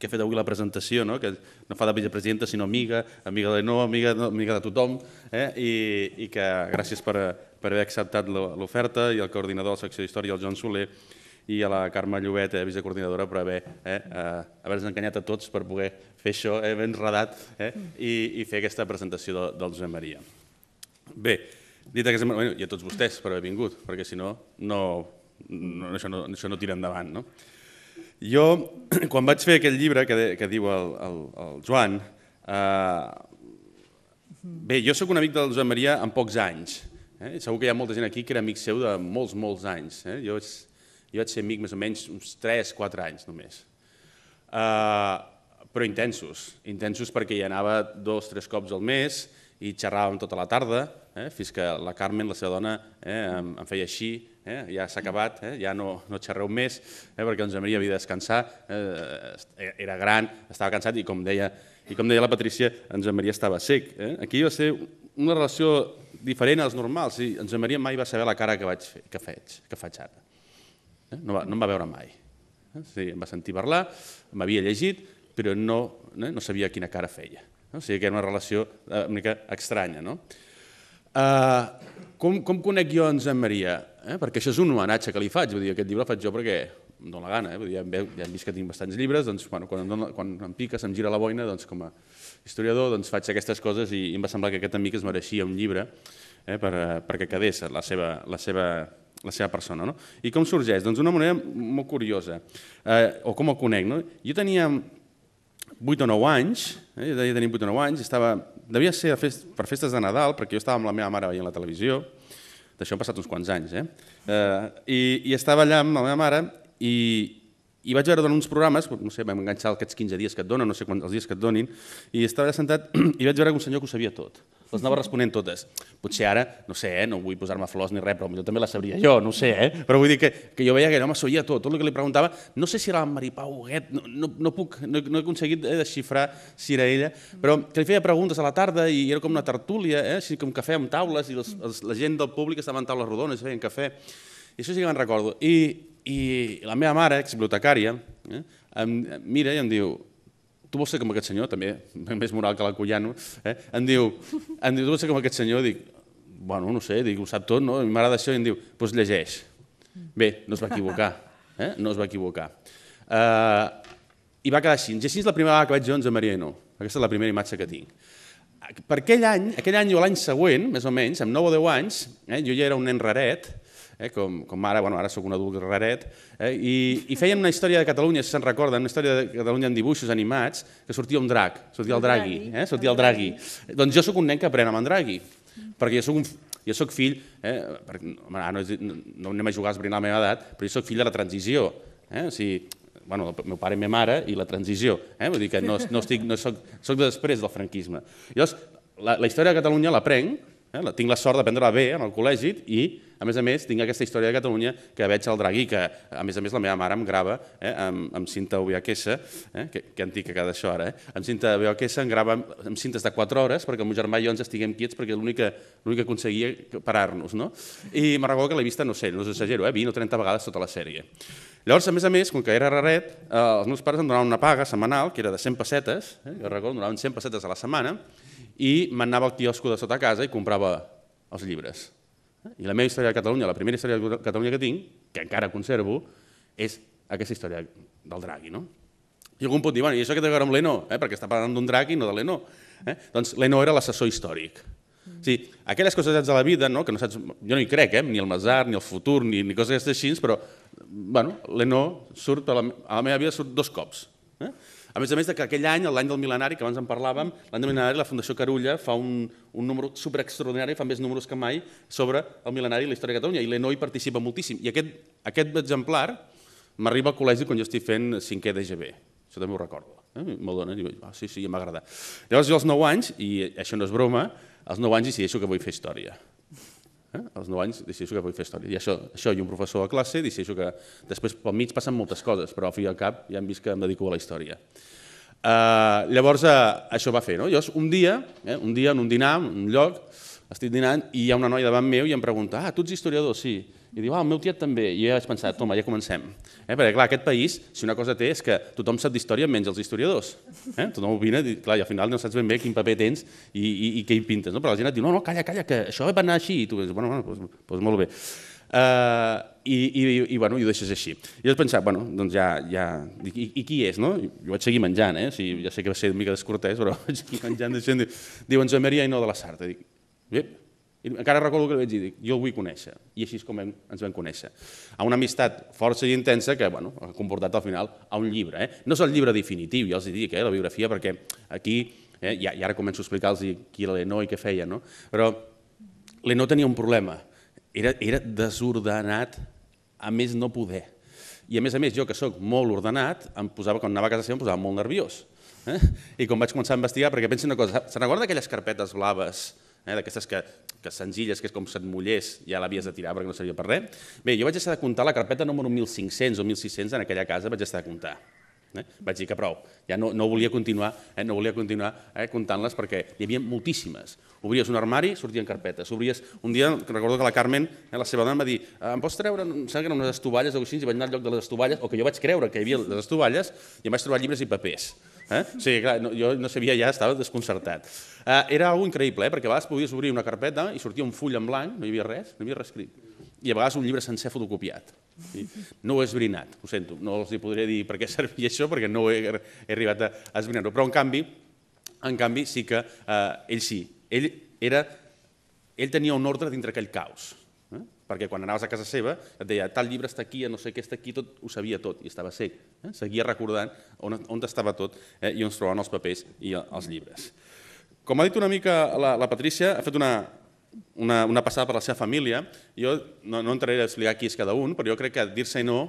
que ha fet avui la presentació, no? que no fa de vicepresidenta sinó amiga, amiga de no, amiga, no, amiga de tothom, eh? I, i que gràcies per, per haver acceptat l'oferta i el coordinador de la secció d'història, el Joan Soler, i a la Carme Llobet, eh, vicecoordinadora, per haver, eh, eh, haver-nos enganyat a tots per poder fer això eh, ben redat eh, i, i fer aquesta presentació de, del Josep Maria. Bé, dit aquesta bueno, i a tots vostès per haver vingut, perquè si no, no, no, això, no això no tira endavant. No? Jo, *clears throat* quan vaig fer aquell llibre que, de, que diu el, el, el Joan, eh, bé, jo sóc un amic del Josep Maria en pocs anys. Eh? Segur que hi ha molta gent aquí que era amic seu de molts, molts anys. Eh? Jo vaig jo vaig ser amic més o menys uns 3-4 anys només. Uh, però intensos, intensos perquè hi anava dos, tres cops al mes i xerràvem tota la tarda, eh, fins que la Carmen, la seva dona, eh, em, em feia així, eh, ja s'ha acabat, eh, ja no, no xerreu més, eh, perquè doncs Maria havia de descansar, eh, era gran, estava cansat i com deia, i com deia la Patricia, en Joan Maria estava sec. Eh? Aquí va ser una relació diferent als normals i en Joan Maria mai va saber la cara que, vaig fer, que, faig, que faig ara. Eh? No, va, no em va veure mai. Eh? Sí, em va sentir parlar, m'havia llegit, però no, eh? no sabia quina cara feia. O sigui que era una relació una mica estranya. No? Uh, com, com conec jo en Josep Maria? Eh? Perquè això és un homenatge que li faig. Vull dir, aquest llibre el faig jo perquè em dóna la gana. Eh? Vull dir, ja, veu, ja hem vist que tinc bastants llibres, doncs bueno, quan, em dono, quan em pica, se'm gira la boina, doncs com a historiador doncs, faig aquestes coses i, i em va semblar que aquest amic es mereixia un llibre eh? per, perquè quedés la seva, la seva la seva persona. No? I com sorgeix? Doncs d'una manera molt curiosa, eh, o com el conec. No? Jo tenia 8 o 9 anys, eh, jo devia tenir 8 o 9 anys, estava, devia ser fest, per festes de Nadal, perquè jo estava amb la meva mare veient la televisió, d'això han passat uns quants anys, eh? eh i, I estava allà amb la meva mare i, i vaig veure uns programes, no sé, vam enganxar aquests 15 dies que et donen, no sé quants els dies que et donin, i estava sentat *clears throat* i vaig veure un senyor que ho sabia tot les doncs anava responent totes. Potser ara, no sé, eh, no vull posar-me flors ni res, però potser també la sabria jo, no sé, eh? però vull dir que, que jo veia que l'home soia tot, tot el que li preguntava, no sé si era la Maripau Huguet, no, no, no, puc, no, no he aconseguit eh, desxifrar si era ella, però que li feia preguntes a la tarda i era com una tertúlia, eh? així com cafè amb taules i els, els, la gent del públic estava en taules rodones, feien cafè, i això sí que me'n recordo. I, I la meva mare, exbibliotecària, eh, em mira i em diu, tu vols ser com aquest senyor? També, *laughs* més moral que Cullano, Eh? Em diu, em diu, tu vols ser com aquest senyor? Dic, bueno, no sé, dic, ho sap tot, no? I m'agrada això, i em diu, doncs pues llegeix. Bé, no es va equivocar, eh? no es va equivocar. Uh, I va quedar així. I així és la primera vegada que vaig jo a Mariano. Aquesta és la primera imatge que tinc. Per aquell any, aquell any o l'any següent, més o menys, amb 9 o 10 anys, eh, jo ja era un nen raret, eh, com, com ara, bueno, ara sóc un adult raret, eh, i, i feien una història de Catalunya, si se'n recorden, una història de Catalunya en dibuixos animats, que sortia un drac, sortia el dragui, eh, sortia el dragui. Doncs jo sóc un nen que apren amb en dragui, perquè jo sóc un, jo sóc fill, eh, perquè, ara no, no, no anem a jugar a esbrinar la meva edat, però jo sóc fill de la transició, eh, o sigui, bueno, el meu pare i meva mare i la transició, eh, vull dir que no, no, estic, no soc, soc de després del franquisme. Llavors, la, la història de Catalunya l'aprenc Eh? Tinc la sort de prendre-la bé eh, en el col·legi i, a més a més, tinc aquesta història de Catalunya que veig al Draghi, que, a més a més, la meva mare em grava eh? amb, amb cinta VHS, eh? que, que antic que queda això ara, eh? amb cinta VHS em grava amb, amb cintes de 4 hores perquè el meu germà i jo ens estiguem quiets perquè l'únic que, que aconseguia parar-nos. No? I me'n recordo que l'he vista, no sé, no us exagero, eh? 20 o 30 vegades tota la sèrie. Llavors, a més a més, com que era raret, eh, els meus pares em donaven una paga setmanal, que era de 100 pessetes, eh? jo recordo, donaven 100 pessetes a la setmana, i m'anava al quiosco de sota casa i comprava els llibres. I la meva història de Catalunya, la primera història de Catalunya que tinc, que encara conservo, és aquesta història del Draghi. No? I algú pot dir, bueno, i això que té a veure amb l'Eno? Eh? Perquè està parlant d'un drac i no de l'Eno. Eh? Doncs l'Eno era l'assessor històric. Sí, O sigui, aquelles coses de la vida, no? que no saps, jo no hi crec, eh? ni el Mazar, ni el futur, ni, ni coses així, però bueno, l'Eno surt, a la, a la meva vida surt dos cops. Eh? A més a més, que aquell any, l'any del mil·lenari, que abans en parlàvem, l'any del mil·lenari la Fundació Carulla fa un, un número superextraordinari, fa més números que mai, sobre el mil·lenari i la història de Catalunya, i l'ENOI hi participa moltíssim. I aquest, aquest exemplar m'arriba al col·legi quan jo estic fent 5è DGB, això també ho recordo. Eh? Me'l donen i ah, sí, sí, ja m'agrada. Llavors jo als 9 anys, i això no és broma, als 9 anys decideixo que vull fer història. Eh? Als 9 anys decideixo que vull fer història. I això, això i un professor a classe decideixo que... Després pel mig passen moltes coses, però al fi i al cap ja hem vist que em dedico a la història. Uh, llavors, uh, això va fer. No? Llavors, un dia, eh, un dia en un dinar, en un lloc, estic dinant i hi ha una noia davant meu i em pregunta, ah, tu ets historiador? Sí. I diu, ah, el meu tiet també. I ja vaig pensar, toma, ja comencem. Eh? Perquè, clar, aquest país, si una cosa té és que tothom sap d'història menys els historiadors. Eh? Tothom opina, i, clar, i al final no saps ben bé quin paper tens i, i, i què hi pintes. No? Però la gent et diu, no, no, calla, calla, que això va anar així. I tu dius, bueno, bueno, doncs, doncs molt bé. Uh, i, i, i, bueno, i ho deixes així. I vaig pensar, bueno, doncs ja, ja i, i qui és, no? I ho vaig seguir menjant, eh? O sigui, ja sé que va ser una mica descortès, però *laughs* vaig seguir menjant, de diu, diu, Enzo Maria i no de la Sarta. Dic, bé, i encara recordo que li vaig dir, jo el vull conèixer. I així és com ens vam conèixer. A una amistat força i intensa que bueno, ha comportat al final a un llibre. Eh? No és el llibre definitiu, ja els dic, eh, la biografia, perquè aquí, eh, i ara començo a explicar-los qui era l'Eno i què feia, no? però l'Eno tenia un problema, era, era desordenat a més no poder. I a més a més, jo que sóc molt ordenat, em posava, quan anava a casa seva em posava molt nerviós. Eh? I quan vaig començar a investigar, perquè pensi una cosa, se recorda aquelles carpetes blaves eh, d'aquestes que, que senzilles, que és com se't mullés, ja l'havies de tirar perquè no servia per res. Bé, jo vaig estar de comptar la carpeta número 1500 o 1600 en aquella casa, vaig estar de comptar. Eh? Vaig dir que prou, ja no, no volia continuar, eh? no volia continuar eh? comptant-les perquè hi havia moltíssimes. Obries un armari, sortien carpetes. Obries... Un dia, recordo que la Carmen, eh, la seva dona, va dir em pots treure, em que eren unes estovalles o així, i vaig anar al lloc de les estovalles, o que jo vaig creure que hi havia les estovalles, i em vaig trobar llibres i papers. Eh? Sí, clar, no, jo no sabia ja, estava desconcertat. Uh, era algo increïble, eh? perquè a vegades podies obrir una carpeta i sortia un full en blanc, no hi havia res, no hi havia res escrit. I a vegades un llibre sencer fotocopiat. Sí? No ho he esbrinat, ho sento, no els hi podré dir per què servia això, perquè no he, he arribat a esbrinar-ho. Però en canvi, en canvi sí que eh, ell sí, ell era ell tenia un ordre dintre aquell caos perquè quan anaves a casa seva et deia tal llibre està aquí, no sé què està aquí, tot ho sabia tot i estava sec. Eh? Seguia recordant on, on estava tot eh? i on es trobaven els papers i els llibres. Com ha dit una mica la, la Patrícia, ha fet una, una, una passada per la seva família. Jo no, no entraré a explicar qui és cada un, però jo crec que dir-se no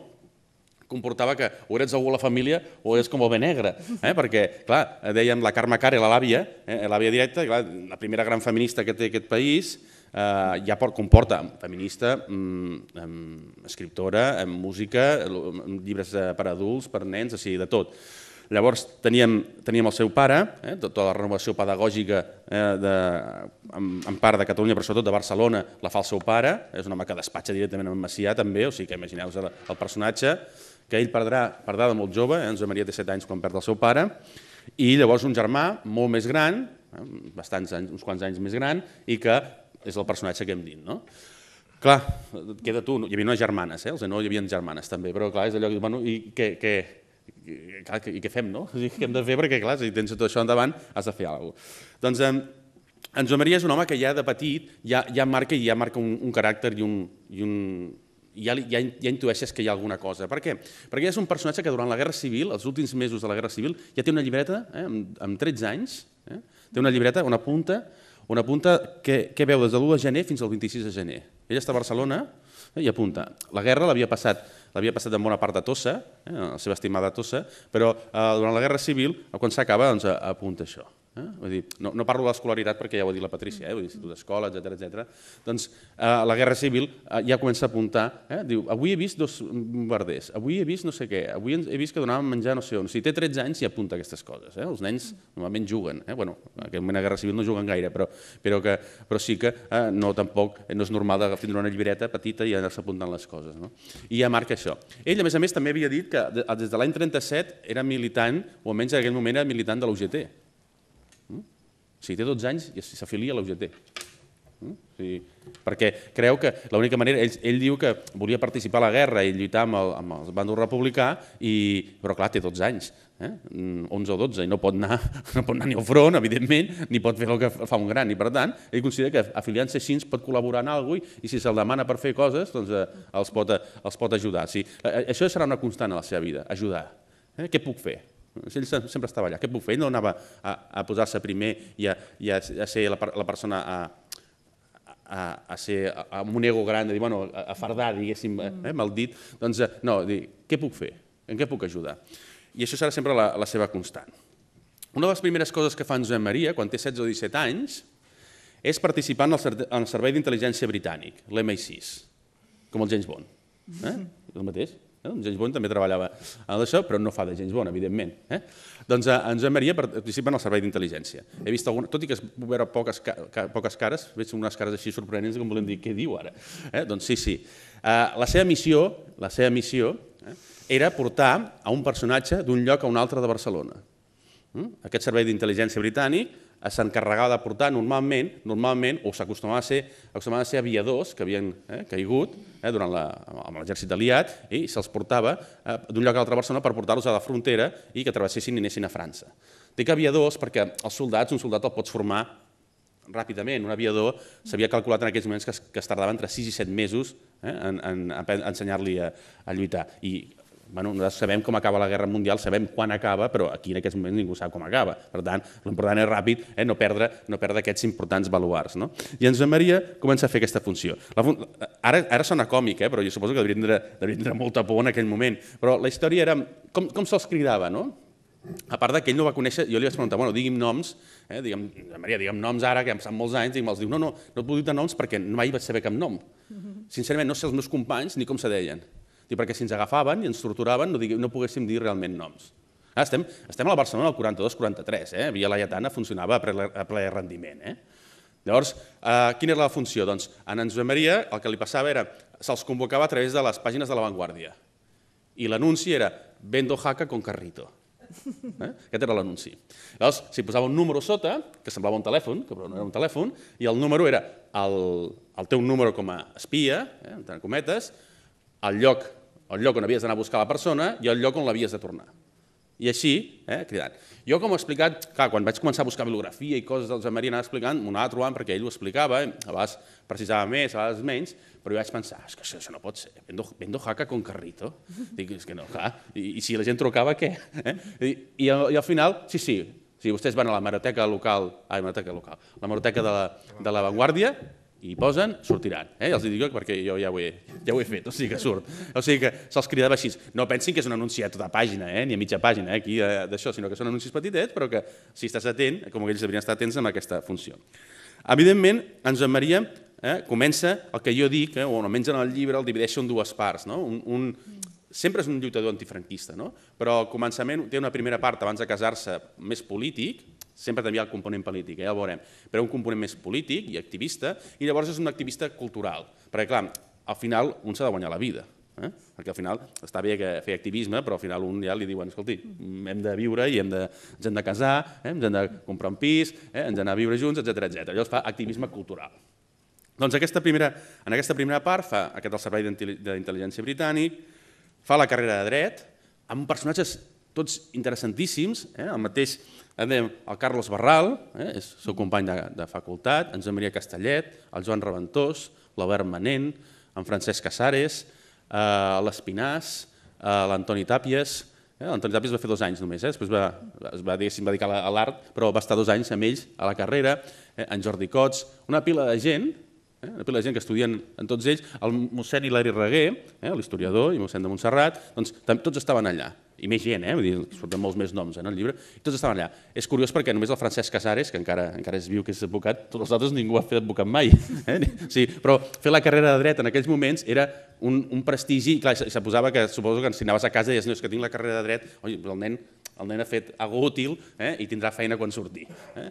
comportava que o eres algú a la família o eres com el Benegre, eh? perquè, clar, dèiem la Carme Care, l'àvia, eh? l'àvia directa, clar, la primera gran feminista que té aquest país, eh, ja comporta feminista, mm, amb escriptora, amb música, llibres eh, per adults, per nens, o sigui, de tot. Llavors teníem, teníem el seu pare, eh, tota la renovació pedagògica eh, de, en, en part de Catalunya, però sobretot de Barcelona, la fa el seu pare, és un home que despatxa directament amb Macià també, o sigui que imagineu-vos el, el personatge, que ell perdrà, perdrà de molt jove, eh, en Josep Maria té 7 anys quan perd el seu pare, i llavors un germà molt més gran, eh, bastants anys, uns quants anys més gran, i que és el personatge que hem dit. No? Clar, queda tu, hi havia unes germanes, eh? els Eno hi havia germanes també, però clar, és allò que bueno, i què, què, clar, i què fem, no? *laughs* què hem de fer? Perquè, clar, si tens tot això endavant, has de fer alguna cosa. Doncs eh, en Joan Maria és un home que ja de petit ja, ja marca i ja marca un, un caràcter i un, i un, ja, ja, ja intueixes que hi ha alguna cosa. Per què? Perquè és un personatge que durant la Guerra Civil, els últims mesos de la Guerra Civil, ja té una llibreta eh, amb, amb 13 anys, eh, té una llibreta on apunta on apunta què, què veu des de l'1 de gener fins al 26 de gener. Ell està a Barcelona eh, i apunta. La guerra l'havia passat l'havia passat en bona part de Tossa, eh, la seva estimada Tossa, però eh, durant la Guerra Civil, quan s'acaba, doncs, apunta això. Eh? Vull dir, no, no parlo de l'escolaritat perquè ja ho ha dit la Patrícia, eh? l'institut d'escola, etc etc. Doncs eh, la Guerra Civil eh, ja comença a apuntar, eh? diu, avui he vist dos bombarders, avui he vist no sé què, avui he vist que donaven menjar no sé on. O sigui, té 13 anys i apunta aquestes coses. Eh? Els nens normalment juguen, eh? bueno, en aquell moment a Guerra Civil no juguen gaire, però, però, que, però sí que eh, no, tampoc eh, no és normal tindre una llibreta petita i anar-se apuntant les coses. No? I ja marca això. Ell, a més a més, també havia dit que des de l'any 37 era militant, o almenys en aquell moment era militant de l'UGT. O sigui, té 12 anys i s'afilia a l'UGT. Mm? UGT. perquè creu que l'única manera... Ell, ell diu que volia participar a la guerra i lluitar amb el, amb el bàndol republicà, i, però clar, té 12 anys, eh? 11 mm, o 12, i no pot, anar, *laughs* no pot anar ni al front, evidentment, ni pot fer el que fa un gran. I per tant, ell considera que afiliant-se així pot col·laborar en alguna cosa i, si se'l demana per fer coses, doncs eh, els, pot, eh, els pot ajudar. Sí, eh, això serà una constant a la seva vida, ajudar. Eh? Què puc fer? Ell sempre estava allà. Què puc fer? Ell no anava a, a posar-se primer i a, i a, a ser la, la persona a, a, a ser amb un ego gran, a, dir, bueno, a, a fardar, diguéssim, eh, mm. eh, amb el dit. Doncs eh, no, dir, què puc fer? En què puc ajudar? I això serà sempre la, la seva constant. Una de les primeres coses que fa en Josep Maria, quan té 16 o 17 anys, és participar en el, en el Servei d'Intel·ligència Britànic, l'MI6, com el James Bond. Eh? Mm-hmm. el mateix? Eh? En doncs James Bond també treballava en això, però no fa de James Bond, evidentment. Eh? Doncs eh, en Joan Maria participa en el servei d'intel·ligència. He vist alguna, tot i que es veure poques, ca, poques cares, veig unes cares així sorprenents com volem dir, què diu ara? Eh? Doncs sí, sí. Uh, la seva missió, la seva missió eh, era portar a un personatge d'un lloc a un altre de Barcelona. Mm? Aquest servei d'intel·ligència britànic s'encarregava de portar normalment, normalment o s'acostumava a, ser, a ser aviadors que havien eh, caigut eh, durant la, amb l'exèrcit aliat i se'ls portava eh, d'un lloc a l'altra persona per portar-los a la frontera i que travessessin i anessin a França. Dic aviadors perquè els soldats, un soldat el pots formar ràpidament. Un aviador s'havia calculat en aquells moments que, es, que es tardava entre 6 i 7 mesos eh, en, en, en ensenyar-li a, a lluitar. I bueno, nosaltres sabem com acaba la Guerra Mundial, sabem quan acaba, però aquí en aquests moments ningú sap com acaba. Per tant, l'important és ràpid, eh, no, perdre, no perdre aquests importants baluars. No? I en Josep Maria comença a fer aquesta funció. La fun... ara, ara sona còmic, eh, però jo suposo que devia tindre, devia tindre molta por en aquell moment. Però la història era com, com se'ls cridava, no? A part que ell no va conèixer, jo li vaig preguntar, bueno, digui'm noms, eh, diguem, Maria, digue'm noms ara, que em sap molts anys, i els diu, no, no, no et puc dir de noms perquè mai vaig saber cap nom. Mm-hmm. Sincerament, no sé els meus companys ni com se deien i perquè si ens agafaven i ens torturaven no, digui, no poguéssim dir realment noms. Ah, estem, estem a la Barcelona del 42-43, eh? Via Laietana funcionava a ple, a ple rendiment. Eh? Llavors, eh, quina era la funció? Doncs a en Josep Maria el que li passava era, se'ls convocava a través de les pàgines de l'avantguàrdia. I l'anunci era, vendo jaca con carrito. Eh? Aquest era l'anunci. Llavors, s'hi posava un número sota, que semblava un telèfon, que però no era un telèfon, i el número era el, el teu número com a espia, eh, entre cometes, el lloc el lloc on havies d'anar a buscar la persona i el lloc on l'havies de tornar. I així, eh, cridant. Jo, com ho he explicat, clar, quan vaig començar a buscar bibliografia i coses del Josep Maria, anava explicant, m'ho anava trobant perquè ell ho explicava, eh, a vegades precisava més, a vegades menys, però jo vaig pensar, ah, és es que això, això no pot ser, vendo, vendo jaca con carrito. Dic, és que no, clar, i, i si la gent trucava, què? Eh? I, i, al, I al final, sí, sí, si vostès van a la maroteca local, ai, maroteca local, la maroteca de la, de la Vanguardia, i posen, sortiran. Eh? Els dic jo perquè jo ja ho he, ja ho he fet, o sigui que surt. O sigui que se'ls cridava així. No pensin que és un anunci a tota pàgina, eh? ni a mitja pàgina, eh? aquí eh, d'això, sinó que són anuncis petitets, però que si estàs atent, com que ells deurien estar atents amb aquesta funció. Evidentment, en Joan Maria eh, comença el que jo dic, eh, o almenys en el llibre el divideixo en dues parts. No? Un, un, sempre és un lluitador antifranquista, no? però al començament té una primera part abans de casar-se més polític, Sempre també hi ha el component polític, eh? ja ho veurem, però un component més polític i activista, i llavors és un activista cultural, perquè clar, al final un s'ha de guanyar la vida, Eh? perquè al final està bé que fer activisme, però al final un ja li diuen, escolti, hem de viure i hem de, ens hem de casar, eh? ens hem de comprar un pis, eh? ens hem de viure junts, etc etc. Llavors fa activisme cultural. Doncs aquesta primera, en aquesta primera part fa aquest del Servei d'Intel·ligència Britànic, fa la carrera de dret, amb personatges tots interessantíssims, eh? el mateix al Carlos Barral, eh, és el seu company de, de facultat, en Joan Maria Castellet, el Joan Reventós, l'Albert Manent, en Francesc Casares, eh, l'Espinàs, eh, l'Antoni Tàpies, eh, l'Antoni Tàpies va fer dos anys només, eh, després va, es va, va dedicar a l'art, però va estar dos anys amb ells a la carrera, eh, en Jordi Cots, una pila de gent, eh, una pila de gent que estudien en tots ells, el mossèn Hilari Reguer, eh, l'historiador i mossèn de Montserrat, doncs tots estaven allà i més gent, eh? dir, surten molts més noms en el llibre, i tots estaven allà. És curiós perquè només el Francesc Casares, que encara, encara és viu, que és advocat, tots els altres ningú ha fet advocat mai. *laughs* Eh? Sí, però fer la carrera de dret en aquells moments era un, un prestigi, i clar, se, se posava que suposo que si anaves a casa i deies, no, és que tinc la carrera de dret, oi, el nen el nen ha fet algo útil eh, i tindrà feina quan surti. Eh?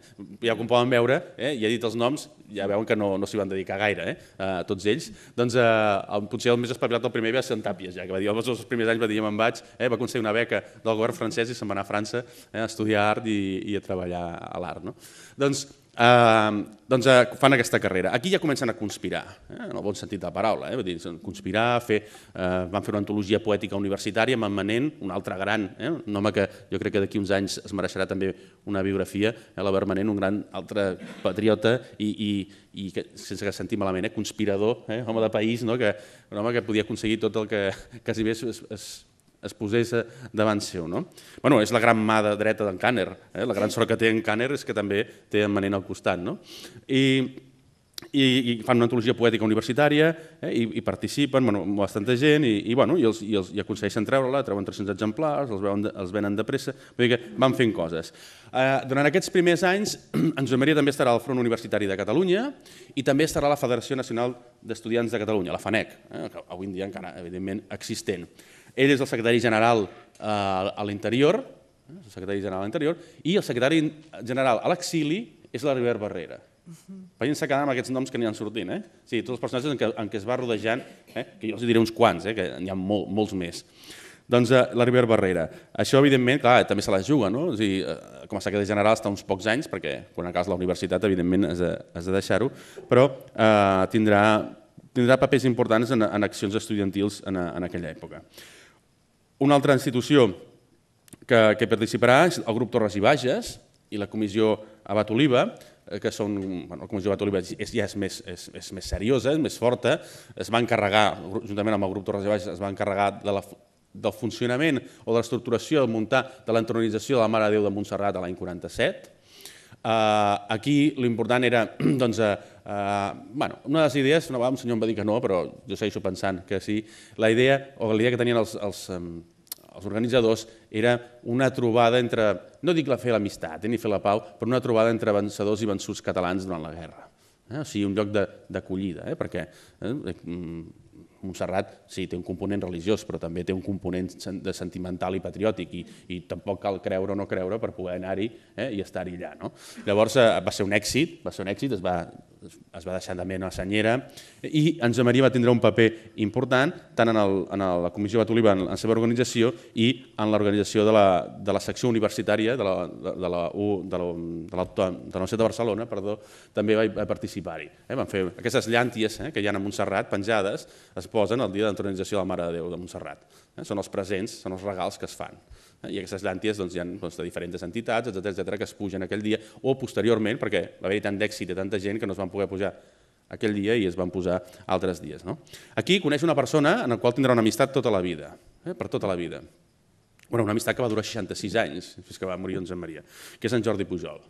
Ja com poden veure, eh, ja he dit els noms, ja veuen que no, no s'hi van dedicar gaire, eh, a tots ells. Doncs eh, el, potser el més espavilat del primer va ser en Tàpies, ja que va dir, els dos primers anys va dir, ja me'n vaig, eh, va aconseguir una beca del govern francès i se'n va anar a França eh, a estudiar art i, i a treballar a l'art. No? Doncs Ehm, doncs, eh, doncs fan aquesta carrera. Aquí ja comencen a conspirar, eh, en el bon sentit de la paraula, eh, dir, conspirar, fer, eh, van fer una antologia poètica universitària amb en Manent, un altre gran, eh, un home que jo crec que d'aquí uns anys es mereixerà també una biografia, l'Albert eh, Manent, un gran altre patriota i, i, i que, sense que malament, eh, conspirador, eh, home de país, no, que, un home que podia aconseguir tot el que quasi bé es es posés eh, davant seu. No? Bueno, és la gran mà de dreta d'en Caner. Eh? La gran sort que té en Caner és que també té en Manent al costat. No? I, i, i fan una antologia poètica universitària eh? I, i participen bueno, bastanta gent i, i, bueno, i, els, i, els, i aconsegueixen treure-la, treuen 300 exemplars, els, veuen, els venen de pressa, vull dir que van fent coses. Eh, durant aquests primers anys, en *clears throat* Josep Maria també estarà al Front Universitari de Catalunya i també estarà a la Federació Nacional d'Estudiants de Catalunya, la FANEC, eh? que avui en dia encara, evidentment, existent. Ell és el secretari general eh, a l'interior, eh, el secretari general a l'interior, i el secretari general a l'exili és la River Barrera. Uh Vagin-se quedant amb aquests noms que aniran sortint. Eh? Sí, tots els personatges en què, en es va rodejant, eh? que jo els diré uns quants, eh? que n'hi ha molts més. Doncs eh, la River Barrera. Això, evidentment, clar, també se la juga, no? O sigui, com a secretari general està uns pocs anys, perquè quan acabes la universitat, evidentment, has de, de deixar-ho, però eh, tindrà, tindrà papers importants en, en accions estudiantils en, en aquella època. Una altra institució que, que participarà és el grup Torres i Bages i la comissió Abat Oliva, eh, que són, bueno, la Comissió Abat Oliva és, ja és més, és, és més seriosa, és més forta, es va encarregar, juntament amb el grup Torres i Bages, es va encarregar de la, del funcionament o de l'estructuració, del muntar de l'entronització de la Mare de Déu de Montserrat a l'any 47. Uh, eh, aquí l'important era *clears throat* doncs, uh, Uh, bueno, una de les idees, una vegada un senyor em va dir que no, però jo segueixo pensant que sí, la idea, o la idea que tenien els, els, els organitzadors era una trobada entre, no dic la fer l'amistat eh, ni fer la pau, però una trobada entre vencedors i vençuts catalans durant la guerra. Eh? O sigui, un lloc d'acollida, eh? perquè eh? Mm, Montserrat sí, té un component religiós, però també té un component de sentimental i patriòtic, i, i tampoc cal creure o no creure per poder anar-hi eh, i estar-hi allà. No? Llavors eh, va ser un èxit, va ser un èxit, es va es va deixar també la Senyera, i Enzo Maria va tindre un paper important tant en, el, en la Comissió Batoliva, en, en la seva organització, i en l'organització de, la, de la secció universitària de la, de, de la, U, de la, de la, de la Universitat de Barcelona, perdó, també va, va participar-hi. Eh? Van fer aquestes llànties eh, que hi ha a Montserrat, penjades, es posen el dia d'entronització de la Mare de Déu de Montserrat. Eh? Són els presents, són els regals que es fan. I aquestes llànties doncs, hi ha doncs, de diferents entitats, etc etc que es pugen aquell dia o posteriorment, perquè va haver-hi tant d'èxit de tanta gent que no es van poder pujar aquell dia i es van posar altres dies. No? Aquí coneix una persona en la qual tindrà una amistat tota la vida, eh? per tota la vida. Bueno, una amistat que va durar 66 anys, fins que va morir en Maria, que és en Jordi Pujol.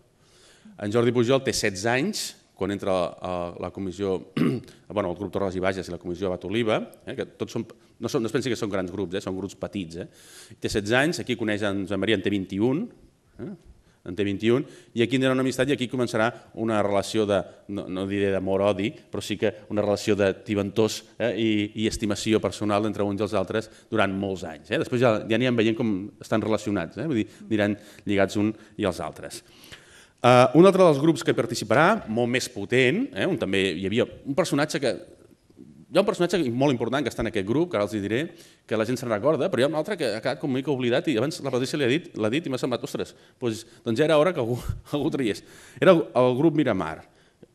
En Jordi Pujol té 16 anys, quan entra a la comissió, *clears throat* bueno, el grup Torres i Bages i la comissió Abat Oliva, eh, que tots són no, són, no es pensi que són grans grups, eh? són grups petits. Eh? Té 16 anys, aquí coneix en Josep Maria, en té 21, eh? en té 21, i aquí tindrà una amistat i aquí començarà una relació de, no, no diré d'amor-odi, però sí que una relació de tibentós eh, i, i estimació personal entre uns i els altres durant molts anys. Eh? Després ja, ja anirem veient com estan relacionats, eh? vull dir, aniran lligats un i els altres. Uh, un altre dels grups que participarà, molt més potent, eh? on també hi havia un personatge que hi ha un personatge molt important que està en aquest grup, que ara els hi diré, que la gent se'n recorda, però hi ha un altre que ha quedat com mica oblidat i abans la Patricia l'ha dit, dit i m'ha semblat, ostres, doncs, doncs ja era hora que algú, *laughs* algú traies. Era el, el grup Miramar,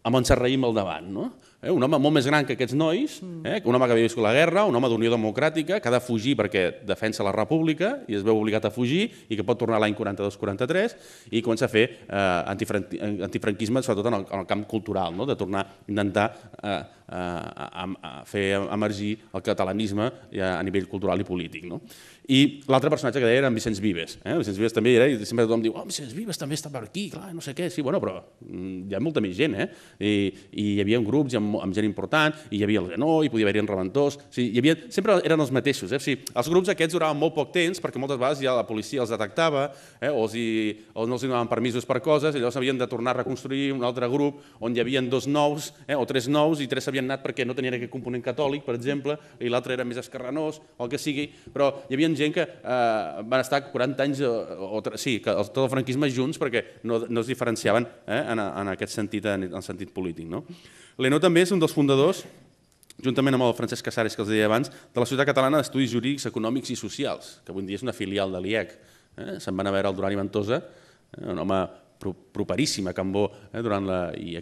amb en Serraïm al davant, no? Eh, un home molt més gran que aquests nois, mm. eh, un home que havia viscut la guerra, un home d'Unió Democràtica, que ha de fugir perquè defensa la república i es veu obligat a fugir i que pot tornar l'any 42-43 i comença a fer eh, antifranquisme, sobretot en el, en el camp cultural, no? de tornar a intentar eh, Eh, a, a fer emergir el catalanisme a nivell cultural i polític. No? I l'altre personatge que deia era en Vicenç Vives. Eh? Vicenç Vives també era, i sempre tothom diu, oh, Vicenç Vives també està per aquí, clar, no sé què. Sí, bueno, però mm, hi ha molta més gent, eh? I, i hi havia grups amb, amb gent important, i hi havia el Genó, i podia haver-hi en Reventós, o sigui, hi havia, sempre eren els mateixos. Eh? O sigui, els grups aquests duraven molt poc temps, perquè moltes vegades ja la policia els detectava, eh? o, els hi, o no els donaven permisos per coses, i llavors havien de tornar a reconstruir un altre grup on hi havia dos nous, eh? o tres nous i tres havien anat perquè no tenien aquest component catòlic, per exemple, i l'altre era més escarranós, o el que sigui, però hi havia gent que eh, van estar 40 anys, eh, o, o, sí, que tot el franquisme junts perquè no, no es diferenciaven eh, en, en aquest sentit, en el sentit polític. No? Leno també és un dels fundadors juntament amb el Francesc Casares, que els deia abans, de la Societat Catalana d'Estudis Jurídics, Econòmics i Socials, que avui dia és una filial de l'IEC. Eh? Se'n van a veure el Duran i Ventosa, eh? un home properíssim a Cambó eh, durant la, i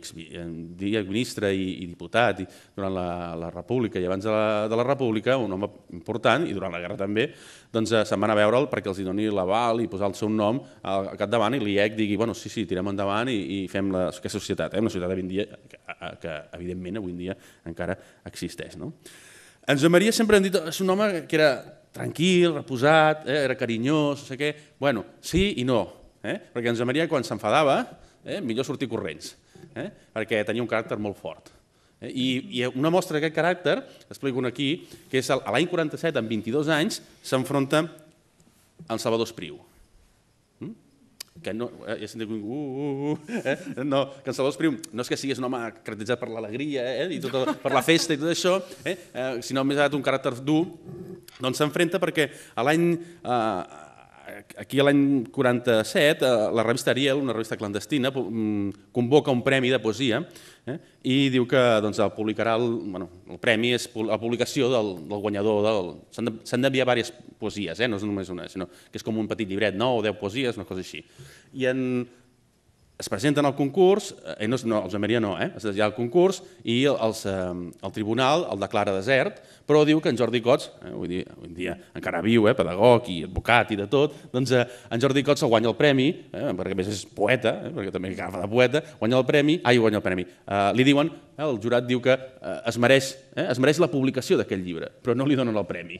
ministre i, i diputat durant la, la República i abans de la, de la República, un home important, i durant la guerra també, doncs eh, se'n van a veure'l perquè els doni l'aval i posar el seu nom al, capdavant i l'IEC digui, bueno, sí, sí, tirem endavant i, i fem la, aquesta societat, eh, una societat que, evidentment avui dia encara existeix. No? En Joan Maria sempre han dit, és un home que era tranquil, reposat, eh, era carinyós, no sé què, bueno, sí i no, eh? perquè en Josep Maria quan s'enfadava, eh? millor sortir corrents, eh? perquè tenia un caràcter molt fort. Eh? I, I una mostra d'aquest caràcter, explico una aquí, que és l'any 47, amb 22 anys, s'enfronta al Salvador Espriu. Mm? Que no, eh, ja sentit, uh, uh, uh, eh? no, que en Salvador Espriu no és que sigués un home caracteritzat per l'alegria, eh? I tot, per la festa i tot això, eh? Eh, sinó més ha un caràcter dur, doncs s'enfrenta perquè l'any eh, aquí l'any 47 eh, la revista Ariel, una revista clandestina, mm, convoca un premi de poesia eh, i diu que doncs, el, publicarà el, bueno, el premi és la publicació del, del guanyador. Del... S'han d'enviar de, diverses poesies, eh, no és només una, sinó que és com un petit llibret, no? o 10 poesies, una cosa així. I en, es presenten al concurs, eh, eh no, no, els Maria no, eh? es desllà al el concurs i els, eh, el tribunal el declara desert, però diu que en Jordi Cots, eh, vull dir, avui dia encara viu, eh, pedagog i advocat i de tot, doncs eh, en Jordi Cots el guanya el premi, eh, perquè a més és poeta, eh, perquè també agafa de poeta, guanya el premi, ai, guanya el premi. Eh, li diuen, eh, el jurat diu que eh, es, mereix, eh, es mereix la publicació d'aquest llibre, però no li donen el premi.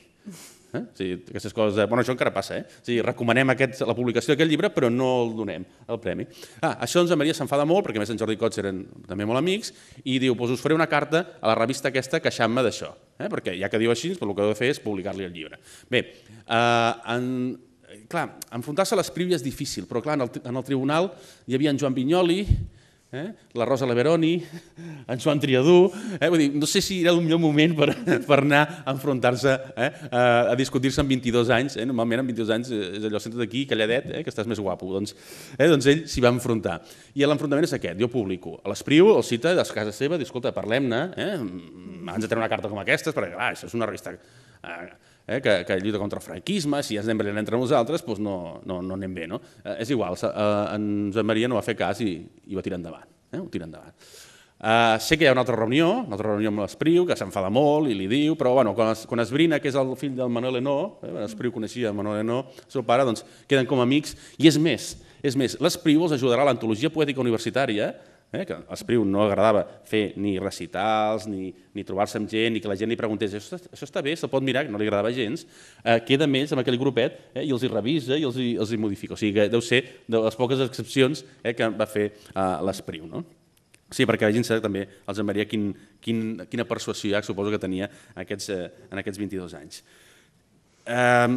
Eh? O sigui, aquestes coses, eh, bueno, això encara passa, eh? O sigui, recomanem aquest, la publicació d'aquest llibre però no el donem, el premi. Ah, això en Maria s'enfada molt, perquè a més en Jordi Cots eren també molt amics, i diu, doncs us faré una carta a la revista aquesta queixant-me d'això, eh? perquè ja que diu així, doncs el que heu de fer és publicar-li el llibre. Bé, eh, en, clar, enfrontar-se a les ja és difícil, però clar, en el, en el tribunal hi havia en Joan Vinyoli, eh? la Rosa Leveroni, *laughs* en Joan Triadú, eh? Vull dir, no sé si era el millor moment per, *laughs* per anar a enfrontar-se, eh? a, a discutir-se amb 22 anys, eh? normalment amb 22 anys eh, és allò, senta't aquí, calladet, eh? que estàs més guapo, doncs, eh? doncs ell s'hi va enfrontar. I l'enfrontament és aquest, jo publico, l'espriu, el cita de casa seva, diu, escolta, parlem-ne, eh? abans de treure una carta com aquesta, perquè clar, això és una revista... Eh? eh, que, que lluita contra el franquisme, si ja d'embrenar entre nosaltres, doncs no, no, no anem bé. No? Eh, és igual, eh, en Josep Maria no va fer cas i, i va tirar endavant. Eh, ho tira endavant. Eh, sé que hi ha una altra reunió, una altra reunió amb l'Espriu, que s'enfada molt i li diu, però bueno, quan, es, quan esbrina que és el fill del Manuel Enó, eh, l'Espriu coneixia Manuel Enó, el seu pare, doncs queden com amics, i és més, és més, l'Espriu els ajudarà a l'antologia poètica universitària, eh, eh? que a Espriu no agradava fer ni recitals, ni, ni trobar-se amb gent, ni que la gent li preguntés això, això està bé, se'l pot mirar, que no li agradava gens, eh, queda més amb aquell grupet eh, i els hi revisa i els hi, els hi modifica. O sigui que deu ser de les poques excepcions eh, que va fer eh, l'Espriu. No? Sí, perquè vegin-se també els en Maria quin, quin, quina persuasió ja suposo que tenia eh, en aquests, en aquests 22 anys. Eh,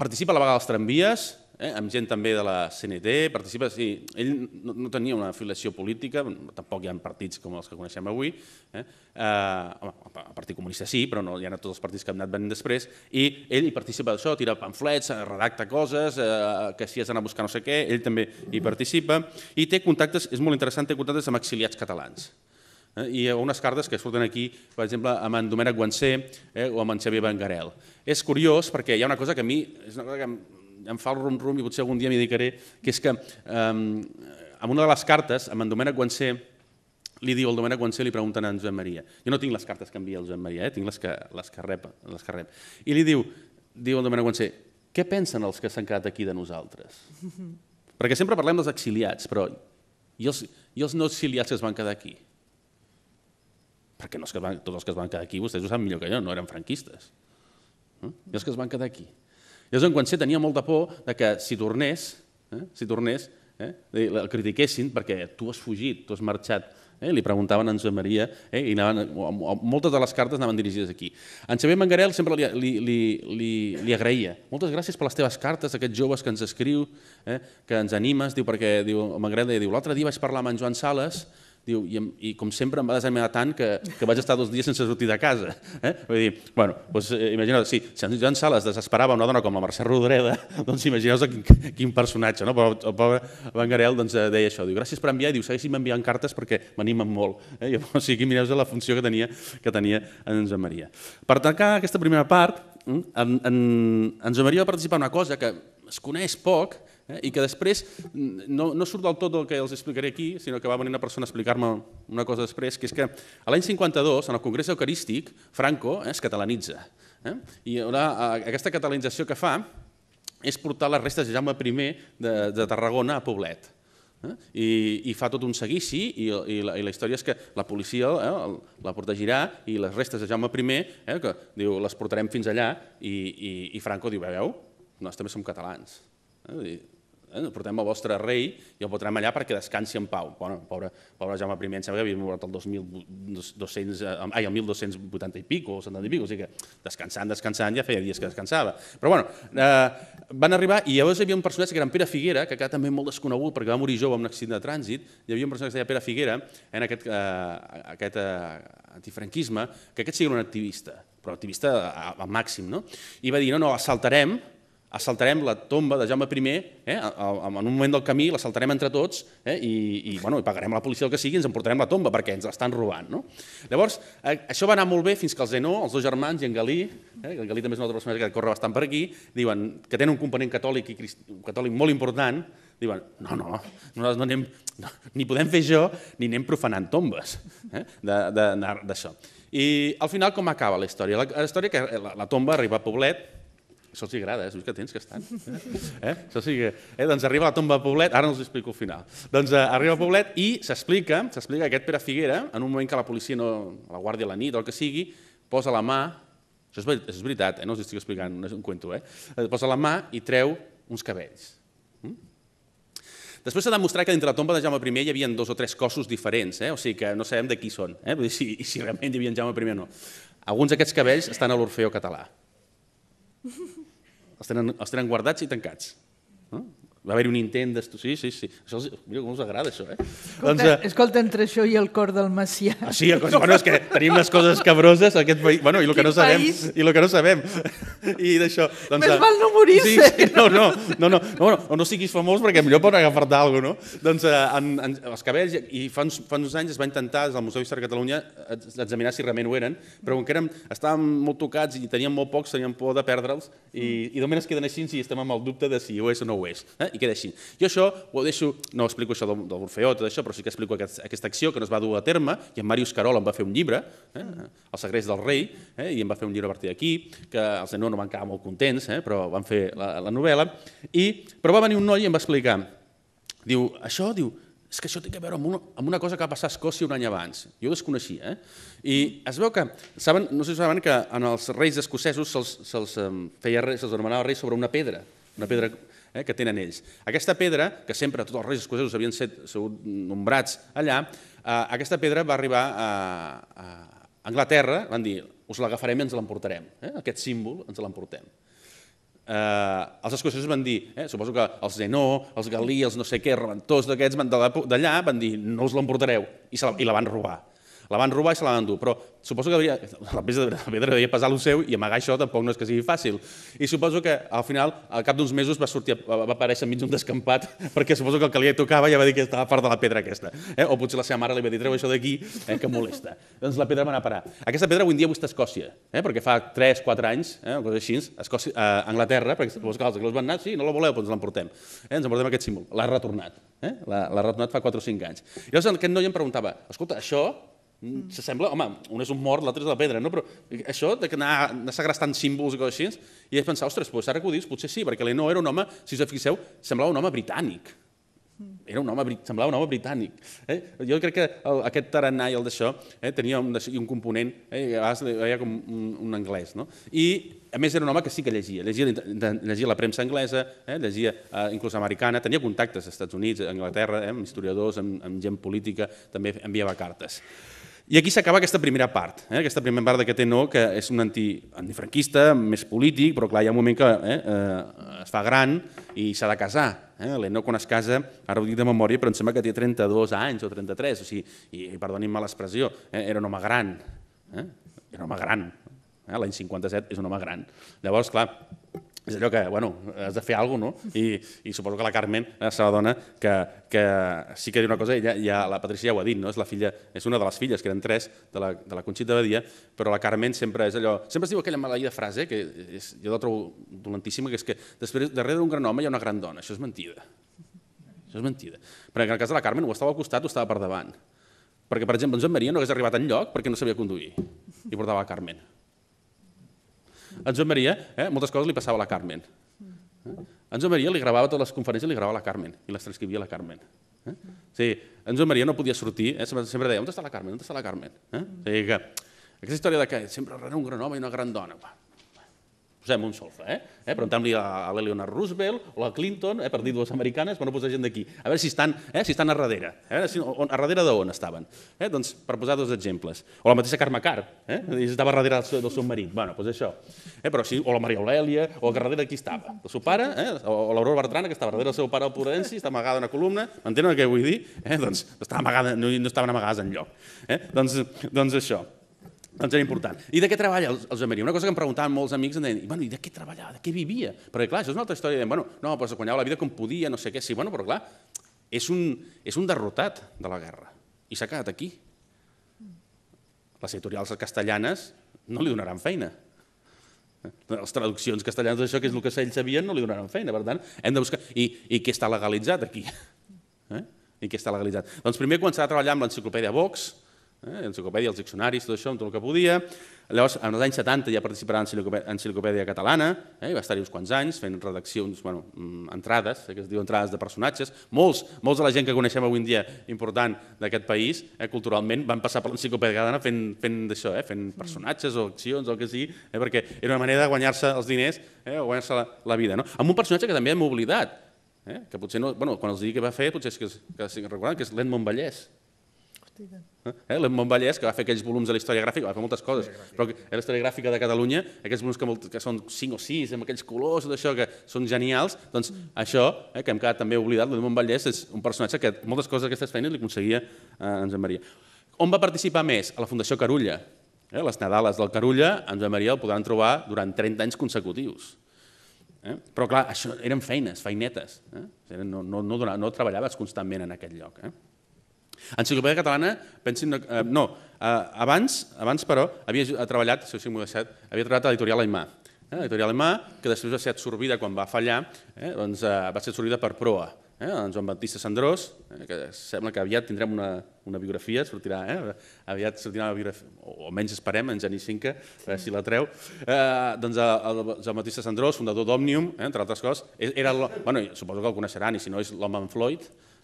participa a la vaga dels tramvies, eh, amb gent també de la CNT, participa, sí, ell no, no tenia una afiliació política, tampoc hi ha partits com els que coneixem avui, eh, eh, home, el Partit Comunista sí, però no, hi ha tots els partits que han anat venint després, i ell hi participa d'això, tira pamflets, eh, redacta coses, eh, que si has d'anar a buscar no sé què, ell també hi participa, i té contactes, és molt interessant, té contactes amb exiliats catalans. Eh, I hi ha unes cartes que surten aquí, per exemple, amb en Domènec Guancé eh, o amb en Xavier Bengarel. És curiós perquè hi ha una cosa que a mi és una cosa que em fa el rum-rum i potser algun dia m'hi dedicaré, que és que um, ehm, en una de les cartes, amb en Domènec Guancé, li diu al Domènec Guancé, li pregunten a en Joan Maria. Jo no tinc les cartes que envia el Joan Maria, eh? tinc les que, les que, rep, les que rep. I li diu, diu al Domènec Guancé, què pensen els que s'han quedat aquí de nosaltres? *laughs* Perquè sempre parlem dels exiliats, però i els, i els no exiliats que es van quedar aquí? Perquè no que van, tots els que es van quedar aquí, vostès ho saben millor que jo, no eren franquistes. Hm? I els que es van quedar aquí? Llavors, en sé, tenia molta por de que si tornés, eh, si tornés, eh, el critiquessin perquè tu has fugit, tu has marxat, Eh? Li preguntaven a en Josep Maria eh? i anaven, moltes de les cartes anaven dirigides aquí. En Xavier Mangarel sempre li, li, li, li, li agraïa. Moltes gràcies per les teves cartes, aquests joves que ens escriu, eh? que ens animes, diu perquè diu, Mangarel deia, diu, l'altre dia vaig parlar amb en Joan Sales Diu, i, i com sempre em va desanimar tant que, que vaig estar dos dies sense sortir de casa. Eh? Vull dir, bueno, doncs, eh, imagina't, si, si en Joan Sales desesperava una dona com la Mercè Rodreda, *laughs* doncs imagineu-vos quin, quin personatge, no? però el pobre Bengarel doncs, eh, deia això, diu, gràcies per enviar, i diu, segueixin enviant cartes perquè m'animen molt. Eh? I, o sigui, mireu la funció que tenia, que tenia en Joan Maria. Per tancar aquesta primera part, mm, en, en, en Joan Maria va participar en una cosa que es coneix poc, eh? i que després mm, no, no surt del tot el que els explicaré aquí, sinó que va venir una persona a explicar-me una cosa després, que és que l'any 52, en el Congrés Eucarístic, Franco eh, es catalanitza. Eh? I una, eh, aquesta catalanització que fa és portar les restes de Jaume I de, de Tarragona a Poblet. Eh? I, i fa tot un seguici i, i, la, i la història és que la policia eh, la protegirà i les restes de Jaume I eh, que diu, les portarem fins allà i, i, i Franco diu, veieu, nosaltres també som catalans. Eh? eh? portem el vostre rei i el portarem allà perquè descansi en pau. Bueno, pobre, pobre Jaume I, em sembla que havia mort el, 2200, eh, ai, el 1280 i pico, o 70 i pico, o sigui que descansant, descansant, ja feia dies que descansava. Però bueno, eh, van arribar i llavors hi havia un personatge que era en Pere Figuera, que acá també molt desconegut perquè va morir jove en un accident de trànsit, hi havia un personatge que es deia Pere Figuera, en aquest, eh, aquest eh, antifranquisme, que aquest sigui un activista, però activista eh, al màxim, no? I va dir, no, no, assaltarem assaltarem la tomba de Jaume I, eh, en un moment del camí la saltarem entre tots eh, i, i, bueno, i pagarem a la policia el que sigui i ens emportarem la tomba perquè ens l'estan robant. No? Llavors, eh, això va anar molt bé fins que el Zenó, els dos germans i en Galí, eh, en Galí també és una altra persona que corre bastant per aquí, diuen que tenen un component catòlic, i crist... catòlic molt important, diuen, no, no, nosaltres no anem, no, ni podem fer això ni anem profanant tombes eh, d'això. I al final com acaba la història? La, la història que la, la tomba arriba a Poblet, això els agrada, eh? que tens que estan. Eh? eh? Això sí que, eh? Doncs arriba a la tomba de Poblet, ara no us explico al final. Doncs eh, arriba a Poblet i s'explica s'explica aquest Pere Figuera, en un moment que la policia, no, la guàrdia a la nit o el que sigui, posa la mà, això és, és veritat, eh? no us estic explicant, no és un cuento, eh? eh posa la mà i treu uns cabells. Mm? Després s'ha demostrat que dintre la tomba de Jaume I hi havia dos o tres cossos diferents, eh? o sigui que no sabem de qui són, eh? Vull dir, si, si realment hi havia Jaume I o no. Alguns d'aquests cabells estan a l'Orfeo català els tenen, els tenen guardats i tancats va haver un intent d'esto... Sí, sí, sí. Això els... Mira com us agrada, això, eh? Escolta, doncs, eh... escolta, entre això i el cor del Macià... Ah, sí, el cos... bueno, és que tenim les coses cabroses a aquest país. Bueno, i el que no sabem. I el que no sabem. I d'això... Doncs, Més eh, val no morir-se. Sí, sí, no, no, no, no, no, no, no, siguis famós perquè millor pot agafar-te alguna cosa, no? Doncs eh, en, en, els cabells, i fa uns, fa uns anys es va intentar des del Museu d'Història de Catalunya eh, examinar si realment ho eren, però com que érem, estàvem molt tocats i teníem molt pocs, teníem por de perdre'ls, i, i només es queden així si estem amb el dubte de si ho és o no ho és. Eh? i queda així. Jo això ho deixo, no explico això del, del tot això, però sí que explico aquest, aquesta acció que no es va dur a terme, i en Màrius Carol em va fer un llibre, eh, El segrets del rei, eh, i em va fer un llibre a partir d'aquí, que els de no, no van quedar molt contents, eh, però van fer la, la novel·la, i, però va venir un noi i em va explicar, diu, això, diu, és que això té a veure amb una, amb una cosa que va passar a Escòcia un any abans. Jo ho desconeixia. Eh? I es veu que, saben, no sé si saben que en els reis escocesos se'ls se, ls, se ls feia, reis, ls anomenava reis sobre una pedra, una pedra eh, que tenen ells. Aquesta pedra, que sempre tots els reis escocesos havien set, sigut nombrats allà, eh, aquesta pedra va arribar a, a Anglaterra, van dir, us l'agafarem i ens l'emportarem, eh? aquest símbol ens l'emportem. Eh, els escocesos van dir, eh, suposo que els Zenó, els Galí, els no sé què, reventors d'aquests d'allà van dir no us l'emportareu i la van robar. La van robar i se la van dur, però suposo que havia, la peça de pedra devia pesar el seu i amagar això tampoc no és que sigui fàcil. I suposo que al final, al cap d'uns mesos, va, sortir, va aparèixer enmig d'un descampat *laughs* perquè suposo que el que li tocava ja va dir que estava part de la pedra aquesta. Eh? O potser la seva mare li va dir treu això d'aquí, eh? que molesta. Doncs la pedra va anar a parar. Aquesta pedra avui en dia avui a Escòcia, eh? perquè fa 3-4 anys, eh? o coses així, Escòcia, a eh, Anglaterra, perquè suposo que els anglesos van anar, sí, no la voleu, doncs l'emportem. Eh? Ens emportem aquest símbol. L'ha retornat. Eh? L'ha retornat fa 4 o 5 anys. I llavors aquest noi em preguntava, escolta, això Mm. mm. S'assembla, home, un és un mort, l'altre és la pedra, no? però això de que anar, anar segrestant símbols i coses així, i és pensar, ostres, doncs, ara que ho dius, potser sí, perquè l'Eno era un home, si us fixeu, semblava un home britànic. Mm. Era un home, semblava un home britànic. Eh? Jo crec que el, aquest tarannà i el d'això eh, tenia un, un component, eh, a vegades deia com un, un anglès, no? I a més era un home que sí que llegia, llegia, llegia la premsa anglesa, eh, llegia eh, inclús americana, tenia contactes als Estats Units, a Anglaterra, eh, amb historiadors, amb, amb gent política, també enviava cartes. I aquí s'acaba aquesta primera part, eh? aquesta primera part de que té no, que és un anti, antifranquista, més polític, però clar, hi ha un moment que eh, eh, es fa gran i s'ha de casar. Eh? L'Eno quan es casa, ara ho dic de memòria, però em sembla que té 32 anys o 33, o sigui, i perdonin-me l'expressió, eh? era un home gran, eh? era un home gran, eh? l'any 57 és un home gran. Llavors, clar, és allò que, bueno, has de fer alguna cosa, no? I, I suposo que la Carmen, eh, la seva dona, que, que sí que diu una cosa, ella, ja, la Patricia ja ho ha dit, no? És, la filla, és una de les filles, que eren tres, de la, de la Conxita Badia, però la Carmen sempre és allò... Sempre es diu aquella maleïda frase, que és, jo la trobo dolentíssima, que és que després, darrere d'un gran home hi ha una gran dona. Això és mentida. Això és mentida. Perquè en el cas de la Carmen ho estava al costat o estava per davant. Perquè, per exemple, en Joan Maria no hagués arribat en lloc perquè no sabia conduir i portava a Carmen. En Joan Maria, eh, moltes coses li passava a la Carmen. Eh? En Joan Maria li gravava totes les conferències, li gravava la Carmen, i les transcrivia la Carmen. Eh? Sí, en Joan Maria no podia sortir, eh? sempre, sempre deia, on està la Carmen, on està la Carmen? Eh? Sí, que aquesta història de que sempre era un gran home i una gran dona, va, posem un solfa, eh? eh? Preguntem-li a, a Roosevelt o a Clinton, eh, per dir dues americanes, però no posar gent d'aquí. A veure si estan, eh, si estan a darrere. A eh? veure si, on, a darrere d'on estaven. Eh? Doncs, per posar dos exemples. O la mateixa Carme Car, eh? estava darrere del, del seu marit. Bueno, doncs això. Eh? Però sí, o la Maria Aurelia, o que darrere qui estava. El seu pare, eh? o l'Aurora Bertrana, que estava darrere del seu pare al Prudenci, està amagada en una columna, entenen què vull dir? Eh? Doncs estava amagada, no, no estaven amagades enlloc. Eh? Doncs, doncs això. Doncs era important. I de què treballa el, el Maria? Una cosa que em preguntaven molts amics, em deien, bueno, i de què treballava, de què vivia? Perquè clar, això és una altra història, deien, bueno, no, pues guanyava la vida com podia, no sé què, sí, bueno, però clar, és un, és un derrotat de la guerra i s'ha quedat aquí. Les editorials castellanes no li donaran feina. Les traduccions castellanes d'això, que és el que ells sabien, no li donaran feina. Per tant, hem de buscar... I, i què està legalitzat aquí? Eh? I què està legalitzat? Doncs primer començarà a treballar amb l'enciclopèdia Vox, eh? enciclopèdia, els diccionaris, tot això, amb tot el que podia. Llavors, en els anys 70 ja participarà en Enciclopèdia Catalana, eh? va estar-hi uns quants anys fent redaccions, bueno, mm, entrades, eh? que es diu entrades de personatges. Molts, molts de la gent que coneixem avui en dia important d'aquest país, eh? culturalment, van passar per l'Enciclopèdia Catalana fent, fent d'això, eh? fent personatges o accions o el que sigui, eh? perquè era una manera de guanyar-se els diners eh? o guanyar-se la, la vida. No? Amb un personatge que també hem oblidat, eh? que potser no, bueno, quan els digui què va fer, potser és que, que, que recordant que és l'Edmond Vallès. Hòstia. Eh? Mont Vallès, que va fer aquells volums de la història gràfica, va fer moltes coses, però la història gràfica de Catalunya, aquests volums que, molt, que són 5 o 6, amb aquells colors, això, que són genials, doncs això, eh, que hem quedat també oblidat, Mont Vallès és un personatge que moltes coses d'aquestes feines li aconseguia eh, en Joan Maria. On va participar més? A la Fundació Carulla. Eh? Les Nadales del Carulla, en Joan Maria el podran trobar durant 30 anys consecutius. Eh? Però clar, això eren feines, feinetes. Eh? No, no, no, no treballaves constantment en aquest lloc. Eh? Enciclopèdia Catalana, pensin, eh, no, eh, abans, abans però, havia treballat, si m'ho deixat, havia treballat a l'editorial Aimà. Eh, l'editorial Aimà, que després va ser absorbida quan va fallar, eh, doncs, eh, va ser absorbida per Proa, eh, en Joan Baptista Sandrós, eh, que sembla que aviat tindrem una, una biografia, sortirà, eh, aviat sortirà una biografia, o almenys esperem, en Geni Cinca, si la treu. Eh, doncs el, eh, el Joan Baptista Sandrós, fundador d'Òmnium, eh, entre altres coses, e-, era, bueno, suposo que el coneixeran, i si no és l'home en Floyd,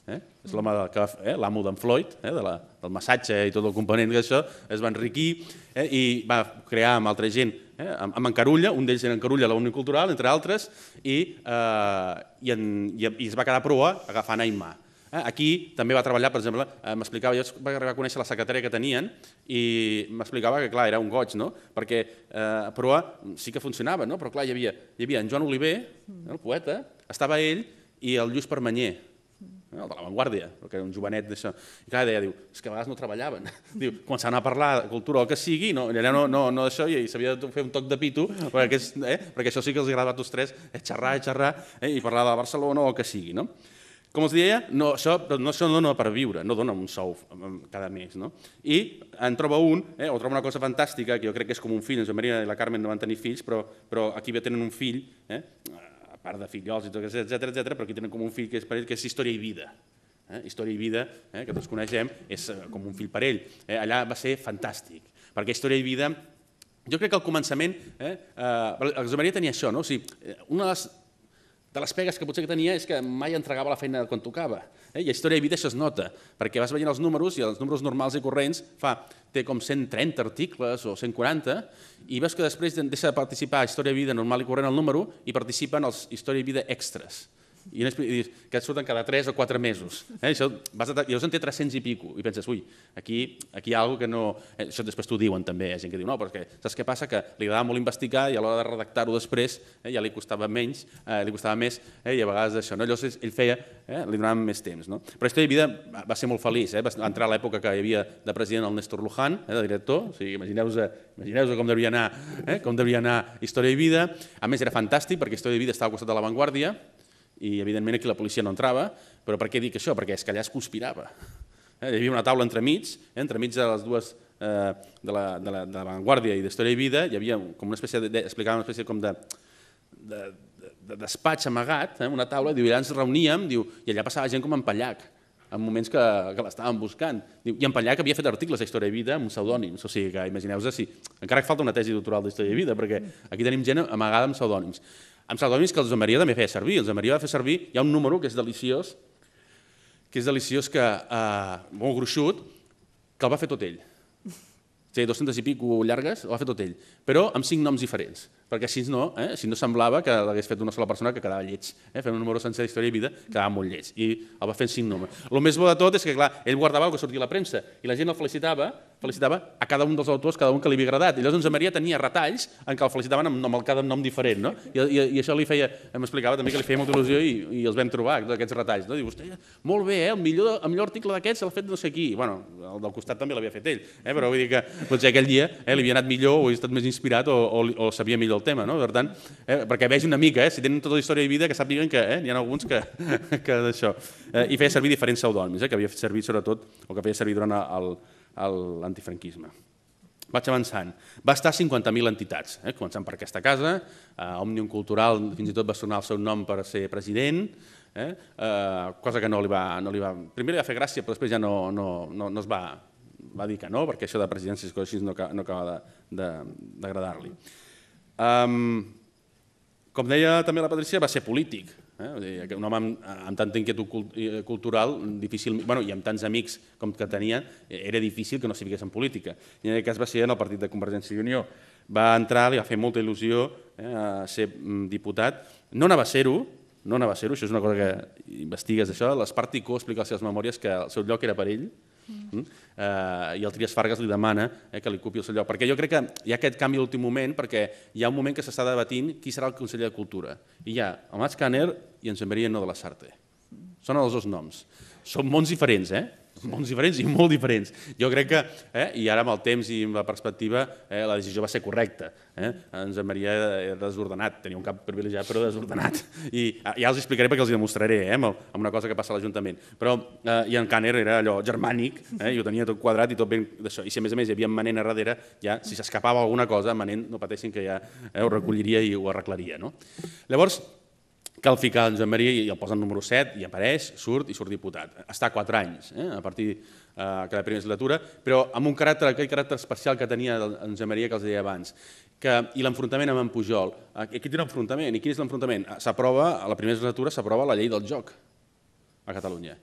Eh? És eh? l'amo eh? d'en Floyd, eh? de la, del massatge i tot el component d'això, es va enriquir eh? i va crear amb altra gent, eh? amb, en Carulla, un d'ells era en Carulla, la Unió Cultural, entre altres, i, eh, i, en, i, i es va quedar a proa agafant Aimar. Eh? Aquí també va treballar, per exemple, eh, m'explicava, jo vaig arribar a conèixer la secretària que tenien i m'explicava que, clar, era un goig, no? Perquè eh, a Proa sí que funcionava, no? Però, clar, hi havia, hi havia en Joan Oliver, el poeta, estava ell i el Lluís Permanyer, Eh, el de l'avantguàrdia, perquè era un jovenet d'això. I clar, deia, diu, és que a vegades no treballaven. *laughs* diu, començaven a parlar de cultura o el que sigui, no, allà no, no, no d'això, i s'havia de fer un toc de pito, perquè, aquests, eh, perquè això sí que els agradava a tots tres, eh, xerrar, xerrar, eh, i parlar de Barcelona o el que sigui. No? Com els deia, no, això, no, això no dona per viure, no dona un sou mm, cada mes. No? I en troba un, eh, o troba una cosa fantàstica, que jo crec que és com un fill, en Joan Maria i la Carmen no van tenir fills, però, però aquí ja tenen un fill, eh, part de fillols i tot, etc etc, però aquí tenen com un fill que és per ell, que és història i vida. Eh? Història i vida, eh? que tots coneixem, és eh, com un fill per ell. Eh? Allà va ser fantàstic, perquè història i vida jo crec que al començament, eh, eh, la Josep Maria tenia això, no? o sigui, eh, una de les de les pegues que potser que tenia és que mai entregava la feina quan tocava. Eh? I a Història i Vida això es nota, perquè vas veient els números i els números normals i corrents fa, té com 130 articles o 140 i veus que després deixa de participar a Història i Vida normal i corrent el número i participen els Història i Vida extras i, dius, que et surten cada 3 o 4 mesos. Eh? Això, vas a, llavors en té 300 i pico, i penses, ui, aquí, aquí hi ha alguna que no... Eh, això després t'ho diuen també, hi ha gent que diu, no, perquè saps què passa? Que li agradava molt investigar i a l'hora de redactar-ho després eh, ja li costava menys, eh, li costava més, eh, i a vegades això, no? Llavors ell feia, eh, li donàvem més temps. No? Però aquesta Vida va ser molt feliç, eh? va entrar a l'època que hi havia de president el Néstor Luján, eh, de director, o sigui, imagineu-vos imagineu, com devia anar, eh, com devia anar Història i Vida. A més, era fantàstic perquè Història i Vida estava al costat de l'avantguàrdia, i evidentment aquí la policia no entrava, però per què dic això? Perquè és que allà es conspirava. Eh, hi havia una taula entremig, eh, entremig de les dues eh, de la, de la, de la Vanguardia i d'Història i Vida, hi havia com una espècie, de, de explicava una espècie com de, de, de despatx amagat, eh, una taula, diu, allà ens reuníem, diu, i allà passava gent com en Pallac, en moments que, que l'estaven buscant. Diu, I en Pallac havia fet articles d'Història Història i Vida amb pseudònims, o sigui que imagineu-vos si encara que falta una tesi doctoral d'Història i Vida, perquè aquí tenim gent amagada amb pseudònims amb salvaments que els en Maria també feia servir. Els de Maria va fer servir, hi ha un número que és deliciós, que és deliciós, que, eh, molt gruixut, que el va fer tot ell. Té 200 i pico llargues, el va fer tot ell, però amb cinc noms diferents perquè així no, eh? així no semblava que l'hagués fet una sola persona que quedava lleig. Eh? Fent un número sencer d'història i vida quedava molt lleig i el va fer en cinc números. El més bo de tot és que, clar, ell guardava el que sortia a la premsa i la gent el felicitava, felicitava a cada un dels autors, cada un que li havia agradat. I llavors en Maria tenia retalls en què el felicitaven amb, nom, amb cada nom diferent, no? I, i, i això li feia, m'explicava també que li feia molta il·lusió i, i els vam trobar, aquests retalls. No? Diu, hòstia, molt bé, eh? el, millor, el millor article d'aquests l'ha fet no sé qui. Bueno, el del costat també l'havia fet ell, eh? però vull dir que potser aquell dia eh, li havia anat millor o havia estat més inspirat o, o, o sabia millor el tema, no? Per tant, eh, perquè veig una mica, eh, si tenen tota la història de vida, que sàpiguen que eh, hi ha alguns que, *laughs* que d'això. Eh, I feia servir diferents pseudònims, eh, que havia servit sobretot, o que feia servir durant l'antifranquisme. Vaig avançant. Va estar 50.000 entitats, eh? començant per aquesta casa, eh, Òmnium Cultural fins i tot va sonar el seu nom per ser president, eh? Eh, cosa que no li, va, no li va... Primer li va fer gràcia, però després ja no, no, no, no es va, va dir que no, perquè això de presidència i coses així no, no acaba d'agradar-li. De, de Um, com deia també la Patricia, va ser polític. Eh? Un home amb, amb tanta inquietud eh, cultural difícil, bueno, i amb tants amics com que tenia, eh, era difícil que no s'hi en política. I en aquest cas va ser en el partit de Convergència i Unió. Va entrar, li va fer molta il·lusió eh, a ser mm, diputat. No anava a ser-ho, no anava a ser-ho, això és una cosa que investigues això. L'Espartico explica a les seves memòries que el seu lloc era per ell, Mm. Eh, I el Trias Fargas li demana eh, que li copi el seu lloc, perquè jo crec que hi ha aquest canvi a l'últim moment, perquè hi ha un moment que s'està debatint qui serà el conseller de Cultura. I hi ha Amat Caner i en jean No de la Sarte. Són els dos noms. Són mons diferents, eh? mons diferents i molt diferents. Jo crec que, eh, i ara amb el temps i amb la perspectiva, eh, la decisió va ser correcta. Eh? En Josep Maria era eh, desordenat, tenia un cap privilegiat però desordenat. I eh, ja els explicaré perquè els hi demostraré, eh, amb, amb una cosa que passa a l'Ajuntament. Però, eh, i en Caner era allò germànic, eh, i ho tenia tot quadrat i tot ben d'això. I si a més a més hi havia Manent a darrere, ja si s'escapava alguna cosa, Manent, no pateixin que ja eh, ho recolliria i ho arreglaria. No? Llavors, Cal ficar en Joan Maria i el posa en número 7 i apareix, surt i surt diputat. Està 4 anys, eh? a partir eh, que la primera legislatura, però amb un caràcter, aquell caràcter especial que tenia en Joan Maria que els deia abans. Que, I l'enfrontament amb en Pujol. Aquí té un enfrontament. I quin és l'enfrontament? S'aprova, a la primera legislatura s'aprova la llei del joc a Catalunya.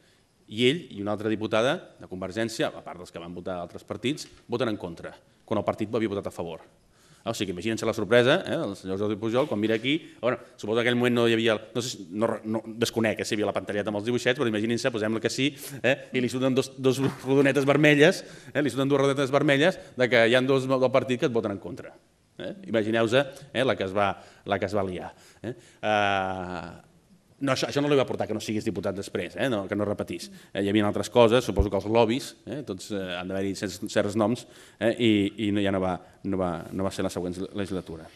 I ell i una altra diputada de Convergència, a part dels que van votar altres partits, voten en contra, quan el partit havia votat a favor. Ah, o sigui, imagina't la sorpresa, eh, el senyor Jordi Pujol, quan mira aquí, bueno, suposo que en aquell moment no hi havia, no, sé, no, no desconec eh, si hi havia la pantalleta amb els dibuixets, però imaginin-se, posem-la que sí, eh, i li surten dos, dos rodonetes vermelles, eh, li surten dues rodonetes vermelles, de que hi ha dos del partit que et voten en contra. Eh? Imagineu-vos eh, la, que es va, la que es va liar. Eh? Uh, no, això, això no li va portar que no siguis diputat després, eh? no, que no repetís. Eh, hi havia altres coses, suposo que els lobbies, eh? tots eh, han d'haver-hi certs, certs noms, eh? i, i no, ja no va, no, va, no va ser la següent legislatura.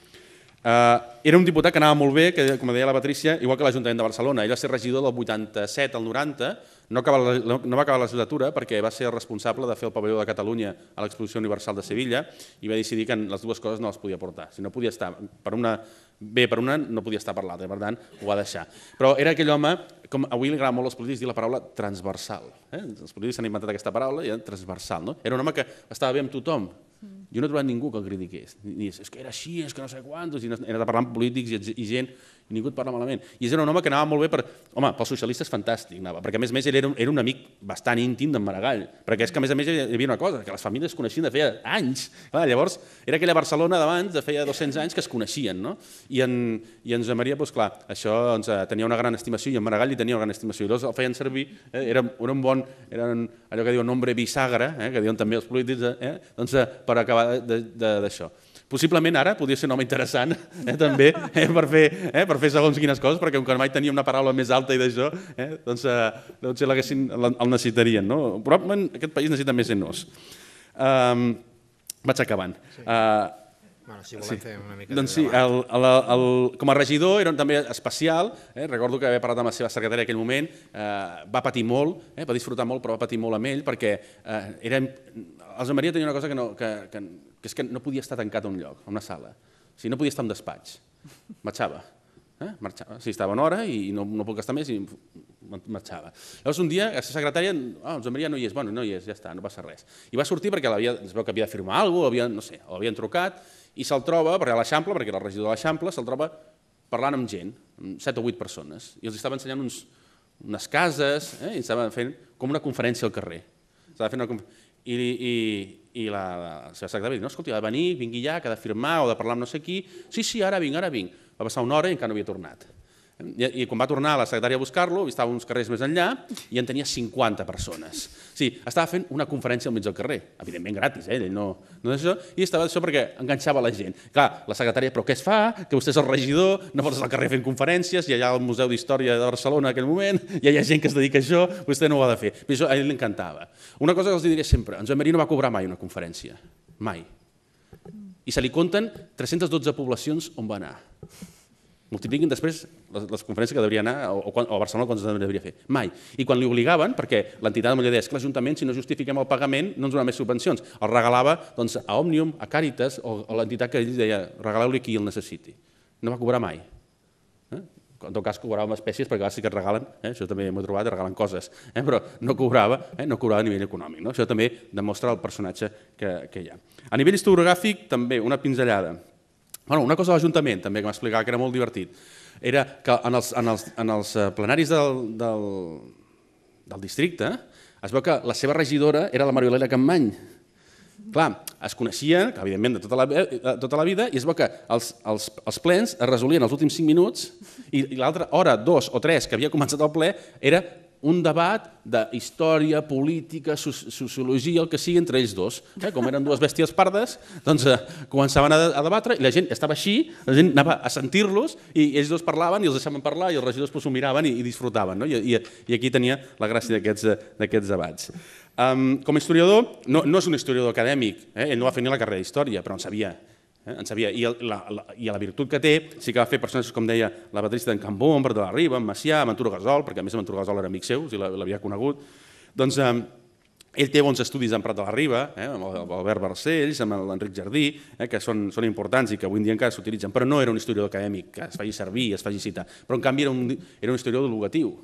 Eh, era un diputat que anava molt bé, que, com deia la Patrícia, igual que l'Ajuntament de Barcelona. Ell va ser regidor del 87 al 90, no, acaba, la, no va acabar la legislatura perquè va ser el responsable de fer el pavelló de Catalunya a l'Exposició Universal de Sevilla i va decidir que les dues coses no les podia portar. Si no podia estar per una, bé per una, no podia estar per l'altra, per tant, ho va deixar. Però era aquell home, com avui li agrada molt als polítics dir la paraula transversal. Eh? Els polítics s'han inventat aquesta paraula i era transversal. No? Era un home que estava bé amb tothom, jo no he trobat ningú que el critiqués. Ni és, és que era així, és que no sé quantos, i era de parlar amb polítics i, i gent, i ningú et parla malament. I era un home que anava molt bé per... Home, pels socialistes fantàstic, anava, perquè a més a més era un, era un amic bastant íntim d'en Maragall, perquè és que a més a més hi havia una cosa, que les famílies es coneixien de feia anys. Clar, llavors, era aquella Barcelona d'abans, de feia 200 anys, que es coneixien, no? I en, i en Josep Maria, doncs clar, això doncs, eh, tenia una gran estimació, i en Maragall hi tenia una gran estimació, i llavors el feien servir, eh, era, era un bon, era allò que diuen nombre bisagra, eh, que diuen també els polítics, eh, eh doncs, eh, per acabar d'això. Possiblement ara podria ser un home interessant, eh, també, eh, per, fer, eh, per fer segons quines coses, perquè com que mai tenia una paraula més alta i d'això, eh, doncs eh, potser el necessitarien. No? Probablement aquest país necessita més en nos. Um, ehm, vaig acabant. Sí. Uh, Bueno, si volem sí. fer una mica doncs sí, el, el, el, com a regidor era també especial, eh? recordo que havia parlat amb la seva secretària en aquell moment, eh, va patir molt, eh? va disfrutar molt, però va patir molt amb ell, perquè eh, era el Maria tenia una cosa que, no, que, que, que és que no podia estar tancat a un lloc, a una sala. O sigui, no podia estar en despatx. Marxava. Eh? marxava. O sigui, estava una hora i no, no puc estar més i marxava. Llavors un dia la secretària, ah, oh, Joan Maria no hi és, bueno, no hi és, ja està, no passa res. I va sortir perquè havia, es veu que havia de firmar alguna cosa, havia, no sé, o l'havien trucat, i se'l troba, perquè a l'Eixample, perquè era el regidor de l'Eixample, se'l troba parlant amb gent, amb 7 o 8 persones, i els estava ensenyant uns, unes cases, eh? i estaven fent com una conferència al carrer. Estava fent una conferència i, i, i la, la seva secretària no, escolti, ha de venir, vingui ja, que ha de firmar o de parlar amb no sé qui, sí, sí, ara vinc, ara vinc. Va passar una hora i encara no havia tornat. I, i quan va tornar la secretària a buscar-lo, estava uns carrers més enllà i en tenia 50 persones. Sí, estava fent una conferència al mig del carrer, evidentment gratis, eh? no, no és això, i estava això perquè enganxava la gent. Clar, la secretària, però què es fa? Que vostè és el regidor, no pots al carrer fent conferències, i allà al Museu d'Història de Barcelona en aquell moment, *laughs* i hi ha gent que es dedica a això, vostè no ho ha de fer. Però això a ell l'encantava. Una cosa que els diré sempre, en Joan Marí no va cobrar mai una conferència, mai. I se li compten 312 poblacions on va anar multipliquin després les, les conferències que devia anar, o, o, quan, o a Barcelona quan es devia fer. Mai. I quan li obligaven, perquè l'entitat de Mollader és que l'Ajuntament, si no justifiquem el pagament, no ens donarà més subvencions. El regalava doncs, a Òmnium, a Càritas, o, o l'entitat que ell deia, regaleu-li qui el necessiti. No va cobrar mai. Eh? En tot cas, amb espècies, perquè a vegades sí que et regalen, eh? això també m'ho he trobat, regalen coses, eh? però no cobrava, eh? no cobrava a nivell econòmic. No? Això també demostra el personatge que, que hi ha. A nivell historiogràfic, també, una pinzellada. Bueno, una cosa de l'Ajuntament, també, que m'explicava que era molt divertit, era que en els, en els, en els eh, plenaris del, del, del districte es veu que la seva regidora era la Mariolera Campmany. Clar, es coneixien, que, evidentment, de tota la, de eh, tota la vida, i es veu que els, els, els plens es resolien els últims 5 minuts i, i l'altra hora, dos o tres, que havia començat el ple, era un debat de història, política, sociologia, el que sigui, entre ells dos. Eh? Com eren dues bèsties pardes, doncs eh, començaven a, a debatre i la gent estava així, la gent anava a sentir-los i ells dos parlaven i els deixaven parlar i els regidors s'ho doncs, miraven i, i disfrutaven. No? I, i, I aquí tenia la gràcia d'aquests eh, debats. Um, com a historiador, no, no és un historiador acadèmic, eh? ell no va fer ni la carrera d'història, però en sabia Eh, en sabia. I, la, la, I la virtut que té, sí que va fer persones com deia, la Patrícia d'en Cambó, en Perdó de la Riba, en Macià, en Ventura Gasol, perquè a més en Ventura Gasol era amic seu, i l'havia conegut. Doncs eh, ell té bons estudis en Prat de la Riba, eh, amb l'Albert Barcells, amb l'Enric Jardí, eh, que són, són importants i que avui en dia encara s'utilitzen, però no era un historiador acadèmic que es faci servir i es faci citar, però en canvi era un, era un historiador divulgatiu,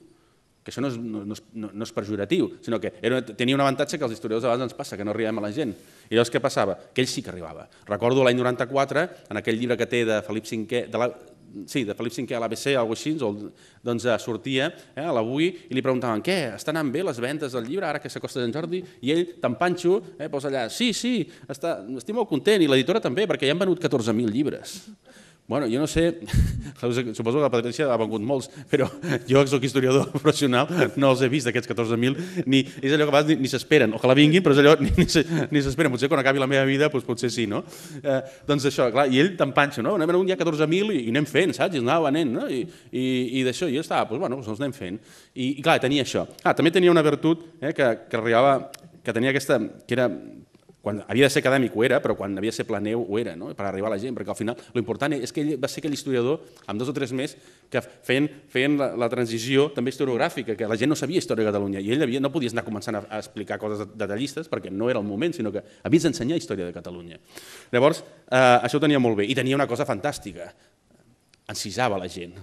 que això no és, no, no, no és perjuratiu, sinó que era, tenia un avantatge que els historiadors abans ens passa, que no arribem a la gent. I llavors què passava? Que ell sí que arribava. Recordo l'any 94, en aquell llibre que té de Felip V, de la, sí, de Felip V a l'ABC, alguna així, doncs eh, sortia eh, a l'avui i li preguntaven què, estan anant bé les vendes del llibre ara que s'acosta Sant Jordi? I ell, tan panxo, eh, posa allà, sí, sí, està, estic molt content, i l'editora també, perquè ja han venut 14.000 llibres. Bueno, jo no sé, *laughs* suposo que la Patricia ha vengut molts, però *laughs* jo, que soc historiador *laughs* professional, no els he vist, d'aquests 14.000, ni, és allò que vas, ni, ni s'esperen, o que la vinguin, però és allò ni, ni s'esperen. Potser quan acabi la meva vida, doncs potser sí, no? Eh, doncs això, clar, i ell t'empanxa, no? Anem a un dia 14.000 i, anem fent, saps? I anava venent, no? I, i, i d'això, jo estava, doncs, bueno, doncs els anem fent. I, I clar, tenia això. Ah, també tenia una virtut eh, que, que arribava que tenia aquesta, que era quan havia de ser acadèmic ho era, però quan havia de ser planeu ho era, no? per arribar a la gent, perquè al final l'important és que ell va ser aquell historiador, amb dos o tres més, que feien, feien la, la transició també historiogràfica, que la gent no sabia història de Catalunya, i ell havia, no podies anar començant a, a explicar coses detallistes perquè no era el moment, sinó que havies d'ensenyar història de Catalunya. Llavors, eh, això ho tenia molt bé, i tenia una cosa fantàstica, encisava la gent,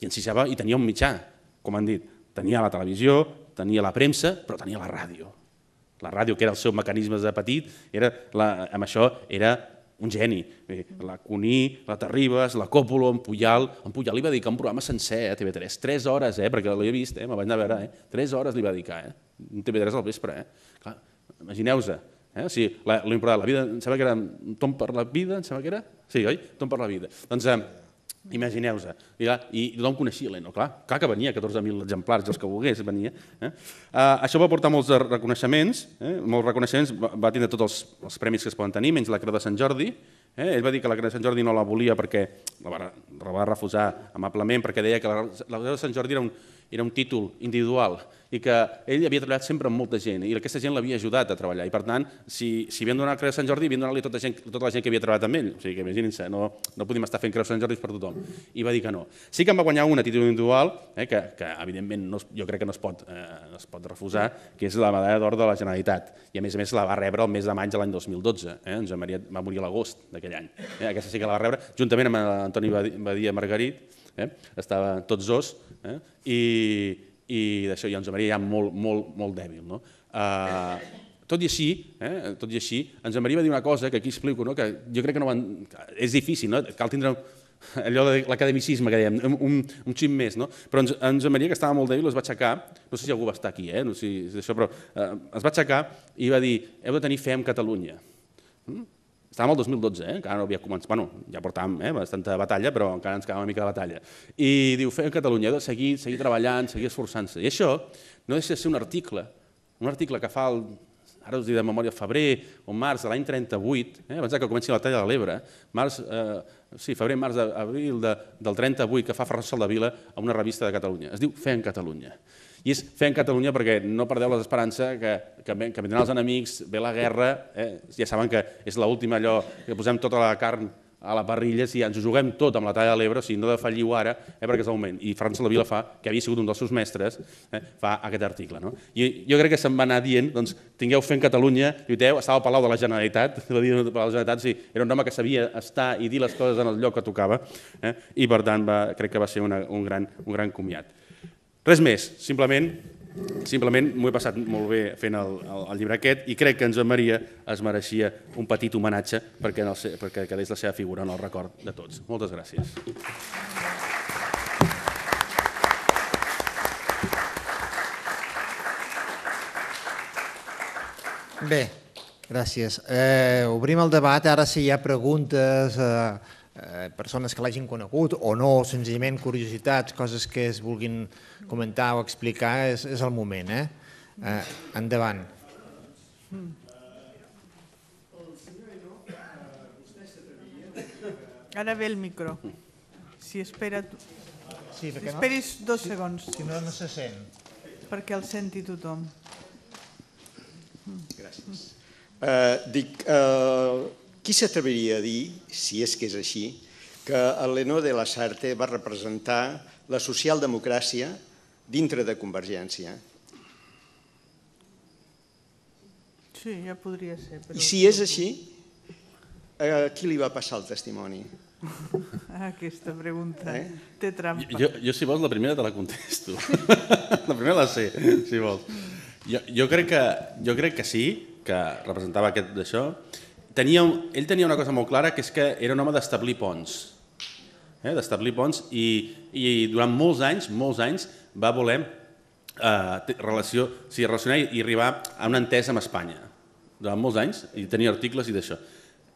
i encisava i tenia un mitjà, com han dit, tenia la televisió, tenia la premsa, però tenia la ràdio la ràdio, que era el seu mecanisme de petit, era la, amb això era un geni. Eh, la Cuní, la Terribas, la Còpolo, en Puyal... En Puyal li va dedicar un programa sencer a TV3, 3 hores, eh? perquè l'he vist, eh? me'l vaig anar a veure, eh? 3 hores li va dedicar, eh? un TV3 al vespre. Eh? Imagineu-se, eh? o sigui, la, la, la vida, em sembla que era Tom per la vida, em sembla que era? Sí, oi? Tom per la vida. Doncs, eh, imagineu se i tothom coneixia l'Eno, clar, clar que venia, 14.000 exemplars, els que volgués venia. Eh? Uh, això va portar molts reconeixements, eh? molts reconeixements, va, va tindre tots els, els premis que es poden tenir, menys la Creu de Sant Jordi, Eh? Ell va dir que la Creu de Sant Jordi no la volia perquè la va, la va refusar amablement perquè deia que la, la Creu de Sant Jordi era un, era un títol individual i que ell havia treballat sempre amb molta gent i aquesta gent l'havia ajudat a treballar i per tant, si, si havien donat la Creu de Sant Jordi havien donat-li tota, gent, tota la gent que havia treballat amb ell o sigui que imaginin-se, no, no podíem estar fent Creu de Sant Jordi per tothom i va dir que no sí que em va guanyar una títol individual eh, que, que evidentment no, jo crec que no es, pot, eh, no es pot refusar que és la medalla d'or de la Generalitat i a més a més la va rebre el mes de maig de l'any 2012 eh? en Joan Maria va morir a l'agost d'aquest aquell any. Eh? Aquesta sí que la va rebre, juntament amb Antoni Badia Margarit, eh? estaven tots dos, eh? i, i d'això ja ens Maria ja molt, molt, molt dèbil. No? Eh, tot i així, eh, tot i així, ens Maria va dir una cosa que aquí explico, no? que jo crec que no van, és difícil, no? cal tindre allò de l'academicisme que dèiem, un, un xip més, no? Però ens, en Josep Maria, que estava molt dèbil, es va aixecar, no sé si algú va estar aquí, eh? no sé si és això, però eh, es va aixecar i va dir, heu de tenir fe en Catalunya. Estàvem al 2012, eh? encara no havia començat, bueno, ja portàvem eh? bastanta batalla, però encara ens quedava una mica de batalla. I diu, fer Catalunya, de seguir, seguir treballant, seguir esforçant-se. I això no deixa de ser un article, un article que fa el, ara us diré de memòria, febrer o març de l'any 38, eh? abans que comenci la talla de l'Ebre, març, eh, sí, febrer, març, abril de, del 38, que fa de Vila a una revista de Catalunya. Es diu Fer en Catalunya. I és fer en Catalunya perquè no perdeu l'esperança que, que, que vindran els enemics, ve la guerra, eh? ja saben que és l'última allò que posem tota la carn a la parrilla, si ens ho juguem tot amb la talla de l'Ebre, si no de falliu ara, eh, perquè és el moment. I França la Vila fa, que havia sigut un dels seus mestres, eh, fa aquest article. No? I jo crec que se'n va anar dient, doncs, tingueu fent Catalunya, lluiteu, estava al Palau de la Generalitat, *laughs* la de la Generalitat, sí, era un home que sabia estar i dir les coses en el lloc que tocava, eh, i per tant va, crec que va ser una, un, gran, un gran comiat. Res més, simplement simplement m'ho he passat molt bé fent el, el, el llibre aquest i crec que en Joan Maria es mereixia un petit homenatge perquè, en el, perquè quedés la seva figura en el record de tots. Moltes gràcies. Bé, gràcies. Eh, obrim el debat, ara si hi ha preguntes... Eh, eh, persones que l'hagin conegut o no, senzillament curiositats, coses que es vulguin comentar o explicar, és, és el moment. Eh? Eh, endavant. Mm. Ara ve el micro. Si espera... Sí, si esperis no? dos segons. Si no, no se sent. Perquè el senti tothom. Gràcies. Uh, dic, uh, qui s'atreviria a dir, si és que és així, que Lenó de la Sarte va representar la socialdemocràcia dintre de Convergència? Sí, ja podria ser. Però... I si és així, a qui li va passar el testimoni? *laughs* Aquesta pregunta eh? té trampa. Jo, jo, si vols, la primera te la contesto. *laughs* la primera la sé, si vols. Jo, jo, crec que, jo crec que sí, que representava aquest d'això, tenia, ell tenia una cosa molt clara, que és que era un home d'establir ponts, eh, d'establir ponts, i, i durant molts anys, molts anys, va voler eh, relació, o sigui, relacionar i, i arribar a una entesa amb Espanya. Durant molts anys, i tenia articles i d'això.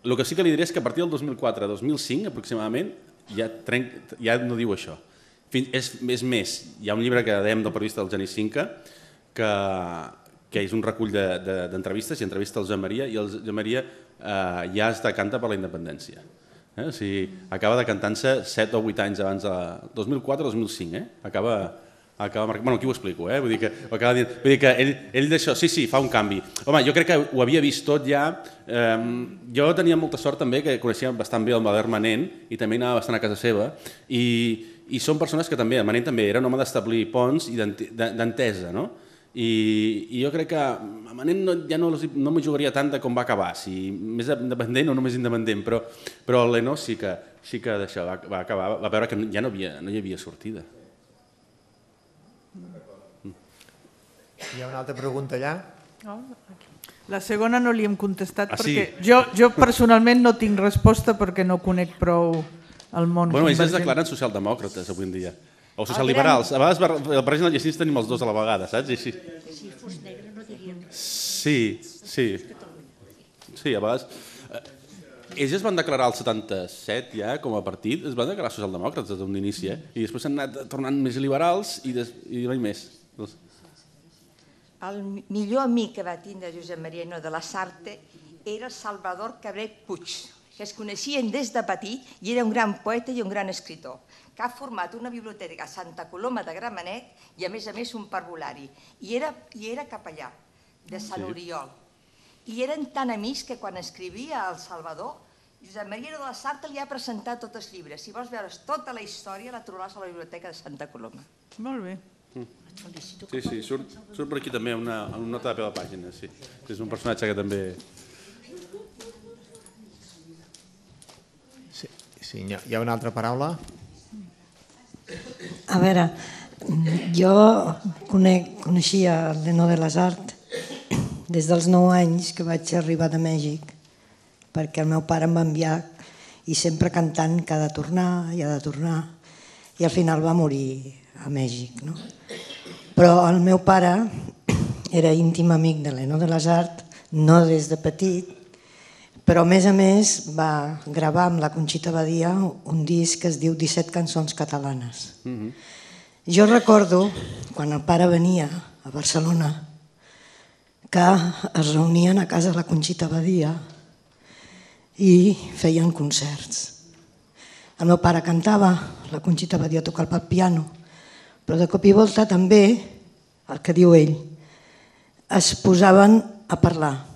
El que sí que li diré és que a partir del 2004-2005, aproximadament, ja, trenc, ja no diu això. Fins, és, és més, hi ha un llibre que dèiem del periodista del Geni Cinca, que que és un recull d'entrevistes de, de, i entrevista el Jean Maria i el Jean Maria eh, ja es decanta per la independència. Eh? O sigui, acaba decantant-se 7 o 8 anys abans de... 2004-2005, eh? acaba acaba mar... Bueno, aquí ho explico, eh? Vull dir que, acaba dient... Vull dir que ell, ell d'això, sí, sí, fa un canvi. Home, jo crec que ho havia vist tot ja. Eh, jo tenia molta sort també que coneixia bastant bé el Valère Manent i també anava bastant a casa seva i, i són persones que també, el Manent també era un home d'establir ponts i d'entesa, no? I, i jo crec que Manent no, ja no, no m'ho jugaria tant de com va acabar, si més independent o només independent, però, però l'Eno sí que, sí que va, va acabar, va veure que ja no, havia, no hi havia sortida. Hi ha una altra pregunta allà? La segona no li hem contestat ah, perquè jo, jo personalment no tinc resposta perquè no conec prou el món. Bueno, ells es declaren socialdemòcrates avui en dia. O ah, socialliberals. A vegades barregen i així tenim els dos a la vegada, saps? Si fos negre no diríem... Sí, sí. Sí, a vegades... Eh, ells es van declarar el 77 ja com a partit, es van declarar socialdemòcrates des d'un inici, eh? I després s'han anat tornant més liberals i, des... i mai més. El millor amic que va tindre Josep Maria no de la Sarte era Salvador Cabret Puig, que es coneixien des de petit i era un gran poeta i un gran escritor que ha format una biblioteca a Santa Coloma de Gramenet i, a més a més, un parvulari. I era, i era capellà de Sant sí. Oriol. I eren tan amics que quan escrivia El Salvador, Josep Maria de la Sarta li ha presentat tots els llibres. Si vols veure tota la història, la trobaràs a la biblioteca de Santa Coloma. Molt bé. Mm. Sí, sí, surt, surt per aquí també una, una nota de de pàgina, sí. És un personatge que també... Sí, sí hi, ha, hi ha una altra paraula? A veure, jo conec, coneixia l'Eno de les Art des dels 9 anys que vaig arribar de Mèxic perquè el meu pare em va enviar i sempre cantant que ha de tornar i ha de tornar i al final va morir a Mèxic. No? Però el meu pare era íntim amic de l'Eno de les Art, no des de petit, però a més a més va gravar amb la Conxita Badia un disc que es diu 17 cançons catalanes. Mm -hmm. Jo recordo, quan el pare venia a Barcelona, que es reunien a casa de la Conxita Badia i feien concerts. El meu pare cantava, la Conxita Badia tocava el piano, però de cop i volta també, el que diu ell, es posaven a parlar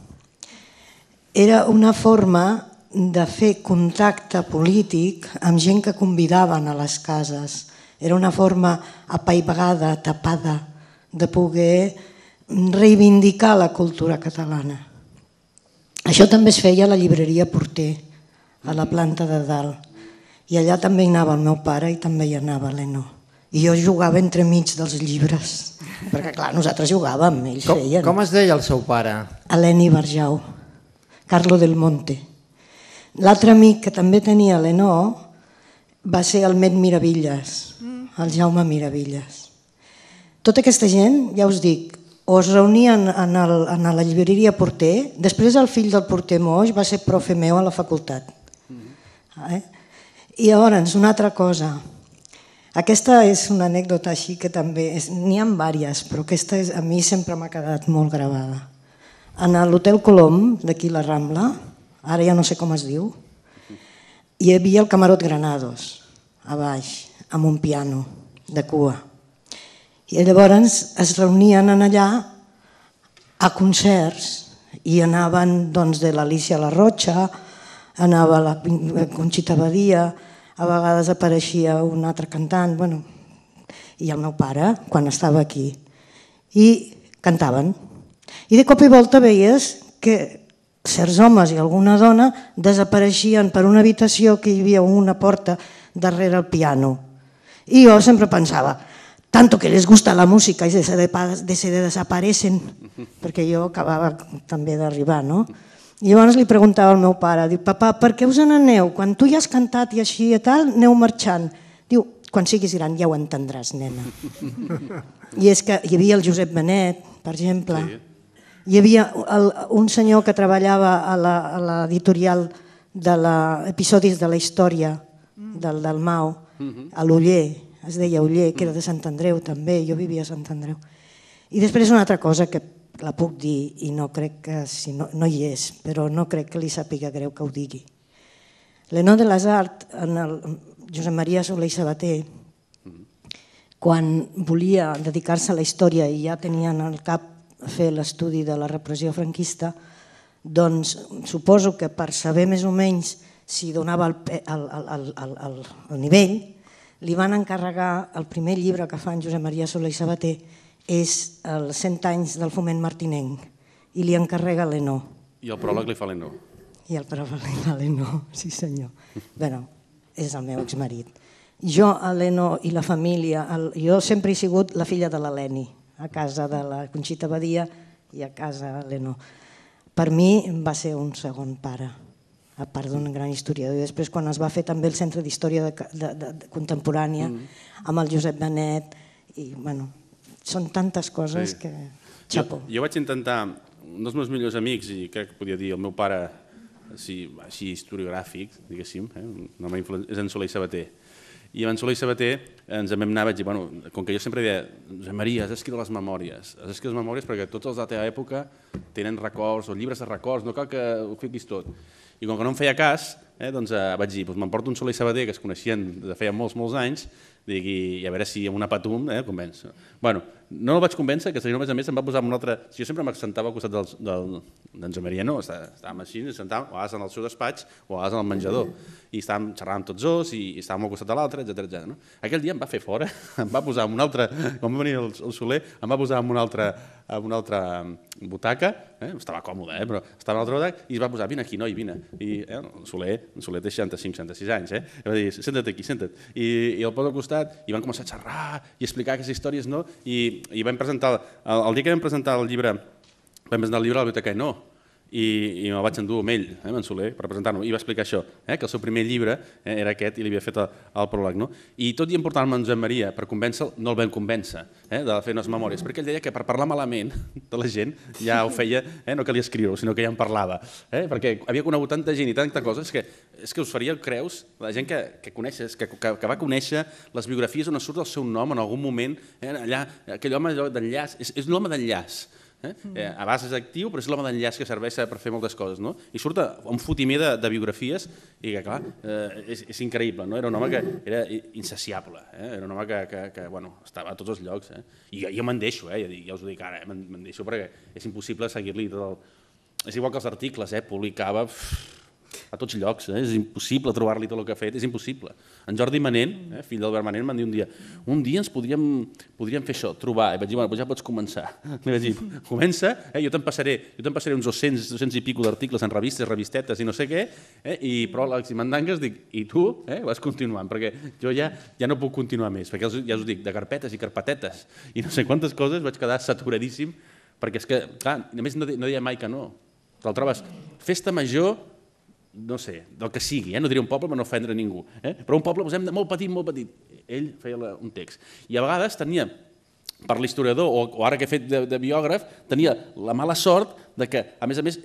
era una forma de fer contacte polític amb gent que convidaven a les cases. Era una forma apaivagada, tapada, de poder reivindicar la cultura catalana. Això també es feia a la llibreria Porter, a la planta de dalt. I allà també hi anava el meu pare i també hi anava l'Eno. I jo jugava entremig dels llibres, perquè clar, nosaltres jugàvem, ells com, feien. Com es deia el seu pare? Eleni Barjau. Carlo del Monte. L'altre amic que també tenia l'Enó va ser el Met Miravilles, mm. el Jaume Miravilles. Tota aquesta gent, ja us dic, o es reunien en, el, en la llibreria Porter, després el fill del Porter Moix va ser profe meu a la facultat. Mm. Eh? I llavors, una altra cosa. Aquesta és una anècdota així que també... N'hi ha diverses, però aquesta és, a mi sempre m'ha quedat molt gravada en l'Hotel Colom, d'aquí la Rambla, ara ja no sé com es diu, hi havia el Camarot Granados, a baix, amb un piano de cua. I llavors es reunien en allà a concerts i anaven doncs, de l'Alicia La Rocha, anava la eh, Conxita Badia, a vegades apareixia un altre cantant, bueno, i el meu pare, quan estava aquí. I cantaven. I de cop i volta veies que certs homes i alguna dona desapareixien per una habitació que hi havia una porta darrere el piano. I jo sempre pensava, tanto que les gusta la música i se, de, se desaparecen, perquè jo acabava també d'arribar, no? I llavors li preguntava al meu pare, diu, papà, per què us n'aneu? Quan tu ja has cantat i així i tal, aneu marxant. Diu, quan siguis gran ja ho entendràs, nena. *laughs* I és que hi havia el Josep Benet, per exemple, sí. Hi havia el, un senyor que treballava a l'editorial de l'Episodis de la Història del, del mhm. a l'Uller, es deia Uller, que era de Sant Andreu també, jo mhm. vivia a Sant Andreu. I després una altra cosa que la puc dir i no crec que, si no, no hi és, però no crec que li sàpiga greu que ho digui. L'Enó de les Art, en el Josep Maria Soler i Sabater, mhm. quan volia dedicar-se a la història i ja tenia en el cap fer l'estudi de la repressió franquista, doncs suposo que per saber més o menys si donava el, el, el, el, el, el nivell, li van encarregar el primer llibre que fa en Josep Maria Soler i Sabater, és els 100 anys del foment martinenc, i li encarrega l'Eno. I el pròleg li fa l'Eno. I el pròleg li fa l'Eno, *laughs* sí senyor. bueno, és el meu exmarit. Jo, l'Eno i la família, el, jo sempre he sigut la filla de l'Eleni, a casa de la Conxita Badia i a casa l'Eno. Per mi va ser un segon pare, a part d'un gran historiador. I després quan es va fer també el Centre d'Història de, de, de, de Contemporània mm. amb el Josep Benet, i bueno, són tantes coses sí. que... Xapo. Jo, jo vaig intentar, un dels meus millors amics, i crec que podia dir el meu pare així, així historiogràfic, diguéssim, eh? és en Soler i Sabater, i en Soler i Sabater eh, ens en vam anar, vaig dir, bueno, com que jo sempre deia, Josep Maria, has escrit les memòries, has escrit les memòries perquè tots els de la teva època tenen records o llibres de records, no cal que ho fiquis tot. I com que no em feia cas, eh, doncs eh, vaig dir, doncs m'emporto un Soler i Sabater, que es coneixien de feia molts, molts anys, dic, i, i a veure si amb una patum eh, convenç. Bueno, no el vaig convèncer, que a més a més em va posar en un altre... Jo sempre m'accentava al costat d'en del, del, Mariano, estàvem així, ens sentàvem o vegades en el seu despatx o a en el menjador, i estàvem xerrant tots dos i, i estàvem al costat de l'altre, etc etc. No? Aquell dia em va fer fora, *laughs* em va posar en un altre... Quan va venir el, el Soler, em va posar en una altra, en una altra mm, butaca, eh? estava còmode, eh? però estava en una altra butaca, i es va posar, vine aquí, noi, vine. I eh? el Soler, el Soler té 65, 66 anys, eh? I va dir, senta't aquí, senta't. I, i el posa al costat, i van començar a xerrar i explicar aquestes històries, no? I i vam presentar, el, el dia que vam presentar el llibre, vam presentar el llibre a la biblioteca i no, i, i me'l vaig endur amb ell, eh, amb en Soler, per presentar-lo, i va explicar això, eh, que el seu primer llibre eh, era aquest i li havia fet el, el pròleg. No? I tot i emportar-me en Josep Maria per convèncer no el vam convèncer eh, de fer unes memòries, perquè ell deia que per parlar malament *laughs* de la gent ja ho feia, eh, no calia escriure sinó que ja en parlava, eh, perquè havia conegut tanta gent i tanta cosa, és que, és que us faria creus la gent que, que coneixes, que, que, que va conèixer les biografies on surt el seu nom en algun moment, eh, allà, aquell home d'enllaç, és, és l'home d'enllaç, Eh? Mm. Eh, a vegades és actiu, però és l'home d'enllaç que serveix per fer moltes coses. No? I surt un fotimer de, de biografies i que, clar, eh, és, és increïble. No? Era un home que era insaciable, eh? era un home que, que, que bueno, estava a tots els llocs. Eh? I jo, jo me'n deixo, eh? ja, ja us ho dic ara, eh? me'n deixo perquè és impossible seguir-li tot el... És igual que els articles, eh? publicava... Pff, a tots llocs, eh? és impossible trobar-li tot el que ha fet, és impossible. En Jordi Manent, eh? fill d'Albert Manent, m'han dit un dia, un dia ens podríem, podríem fer això, trobar, i vaig dir, bueno, doncs ja pots començar. *laughs* I vaig dir, comença, eh? jo te'n passaré, jo te'n passaré uns 200, 200 i pico d'articles en revistes, revistetes i no sé què, eh? i però i mandangues dic, i tu eh? vas continuant, perquè jo ja, ja no puc continuar més, perquè ja us dic, de carpetes i carpetetes, i no sé quantes coses, vaig quedar saturadíssim, perquè és que, clar, només no, no deia mai que no, te'l trobes festa major no sé, del que sigui, eh? no diria un poble per no ofendre ningú, eh? però un poble posem doncs, molt petit, molt petit. Ell feia la, un text. I a vegades tenia, per l'historiador, o, o ara que he fet de, de biògraf, tenia la mala sort de que, a més a més,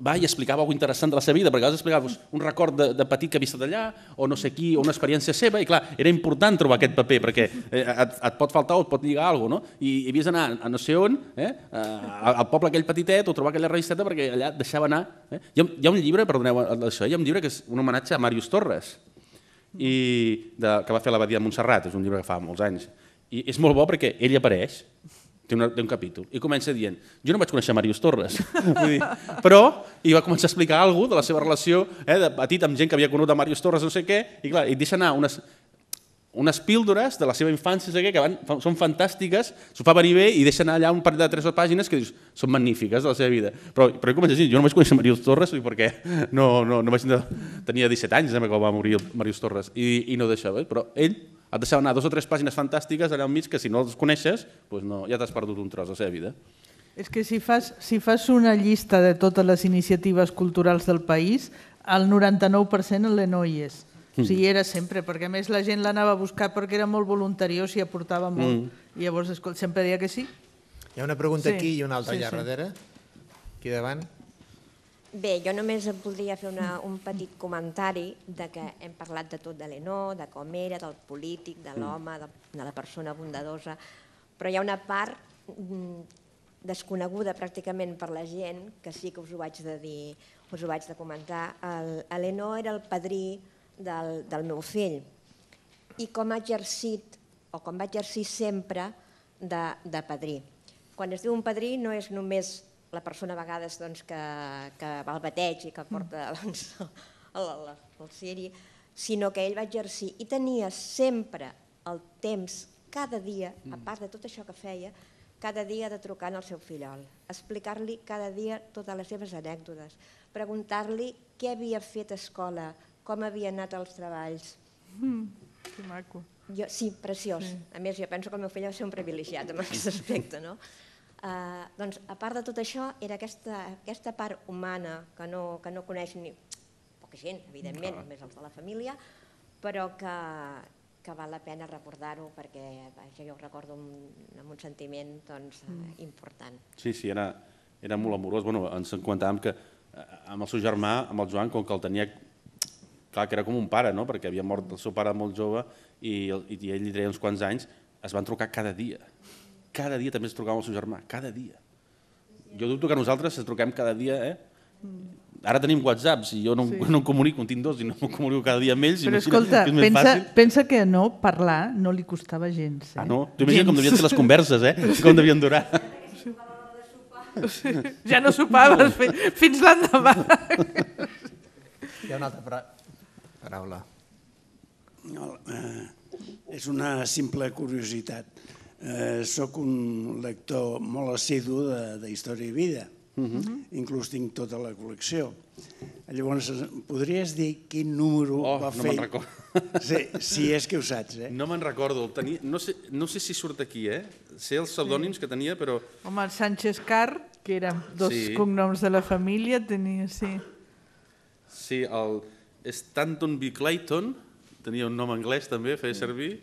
va i explicava alguna interessant de la seva vida, perquè a explicava doncs, un record de, de petit que ha vist allà, o no sé qui, o una experiència seva, i clar, era important trobar aquest paper, perquè eh, et, et pot faltar o et pot lligar alguna cosa, no? I, i havies d'anar a no sé on, eh? al poble aquell petitet, o trobar aquella revisteta, perquè allà et deixava anar. Eh? Hi, ha, hi ha un llibre, perdoneu eh, això, hi ha un llibre que és un homenatge a Màrius Torres, i de, que va fer l'Abadia de Montserrat, és un llibre que fa molts anys, i és molt bo perquè ell apareix, té, una, té un capítol, i comença dient jo no vaig conèixer Marius Torres, *laughs* Vull dir, però i va començar a explicar alguna de la seva relació eh, de petit amb gent que havia conegut a Marius Torres, no sé què, i clar, i deixa anar unes unes píldores de la seva infància, que van, són fantàstiques, s'ho fa venir bé i deixen allà un parell de tres o pàgines que dius, són magnífiques de la seva vida. Però, però jo començo dir, jo no coneixo Marius Torres perquè no, no, no vaig tenia 17 anys eh, quan va morir Marius Torres i, i no deixava, eh? però ell et deixava anar dos o tres pàgines fantàstiques allà al mig que si no els coneixes doncs no, ja t'has perdut un tros de la seva vida. És que si fas, si fas una llista de totes les iniciatives culturals del país, el 99% l'ENO hi és. Mm. O sigui, mm. era sempre, perquè més la gent l'anava a buscar perquè era molt voluntariós i aportava molt. Mm. I llavors escolta, sempre deia que sí. Hi ha una pregunta sí. aquí i una altra sí, allà sí. darrere. Aquí davant. Bé, jo només em voldria fer una, un petit comentari de que hem parlat de tot de l'Enó, de com era, del polític, de mm. l'home, de, de la persona bondadosa, però hi ha una part mm, desconeguda pràcticament per la gent, que sí que us ho vaig de dir, us ho vaig de comentar. L'Enó era el padrí del, del meu fill i com ha exercit, o com va exercir sempre, de, de padrí. Quan es diu un padrí no és només la persona a vegades doncs, que, que va al bateig i que porta mm. doncs, el, el, el ciri, sinó que ell va exercir i tenia sempre el temps, cada dia, a mm. part de tot això que feia, cada dia de trucar al seu fillol, explicar-li cada dia totes les seves anècdotes, preguntar-li què havia fet a escola, com havia anat els treballs. Mm, que maco. Jo, sí, preciós. Sí. A més, jo penso que el meu fill va ser un privilegiat en aquest aspecte. No? Uh, doncs, a part de tot això, era aquesta, aquesta part humana que no, que no coneix ni poca gent, evidentment, Clar. només els de la família, però que, que val la pena recordar-ho perquè vaja, jo ho recordo amb, amb un sentiment doncs, eh, mm. important. Sí, sí, era, era molt amorós. Bueno, ens comentàvem que eh, amb el seu germà, amb el Joan, com que el tenia clar, que era com un pare, no? perquè havia mort el seu pare molt jove i, i ell li treia uns quants anys, es van trucar cada dia. Cada dia també es trucava amb el seu germà, cada dia. Jo dubto que nosaltres ens truquem cada dia, eh? Mm. Ara tenim whatsapps i jo no, sí. no em comunico, en tinc dos i no em comunico cada dia amb ells. Però escolta, que pensa, fàcil. pensa que no, parlar no li costava gens. Eh? Ah, no? Tu imagina com devien ser les converses, eh? Sí. Com devien durar. Sí. Ja no sopaves no. fins l'endemà. Hi ha una altra, paraula. No, eh, és una simple curiositat. Eh, soc un lector molt assidu de, de Història i Vida. Uh mhm. -huh. Inclús tinc tota la col·lecció. Llavors, podries dir quin número oh, va no fer? No recordo. *laughs* Sí, si és que ho saps, eh? No me'n recordo. tenia, no, sé, no sé si surt aquí, eh? Sé els pseudònims sí. que tenia, però... Home, el Sánchez Car, que eren dos sí. cognoms de la família, tenia, sí. Sí, el... Stanton B. Clayton, tenia un nom anglès també, feia servir,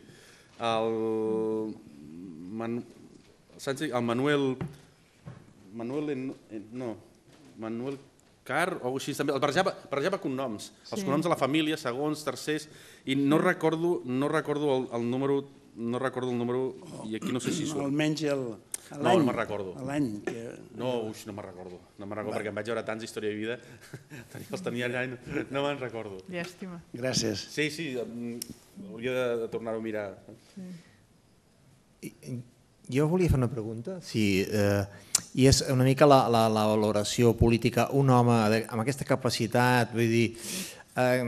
el, Man, el Manuel... Manuel... No, Manuel Carr, o així també. El barrejava, barrejava cognoms, sí. els cognoms de la família, segons, tercers, i no recordo, no recordo el, el número no recordo el número i aquí no sé si surt. Almenys el, no, no me'n recordo. L'any que... No, uix, no me'n recordo. No me'n recordo, Va. perquè em vaig veure tants d'història i vida, *laughs* els tenia allà i no, no me'n recordo. Llàstima. Gràcies. Sí, sí, hauria de, de tornar-ho a mirar. Sí. I, jo volia fer una pregunta, sí, eh, i és una mica la, la, la valoració política. Un home de, amb aquesta capacitat, vull dir, eh,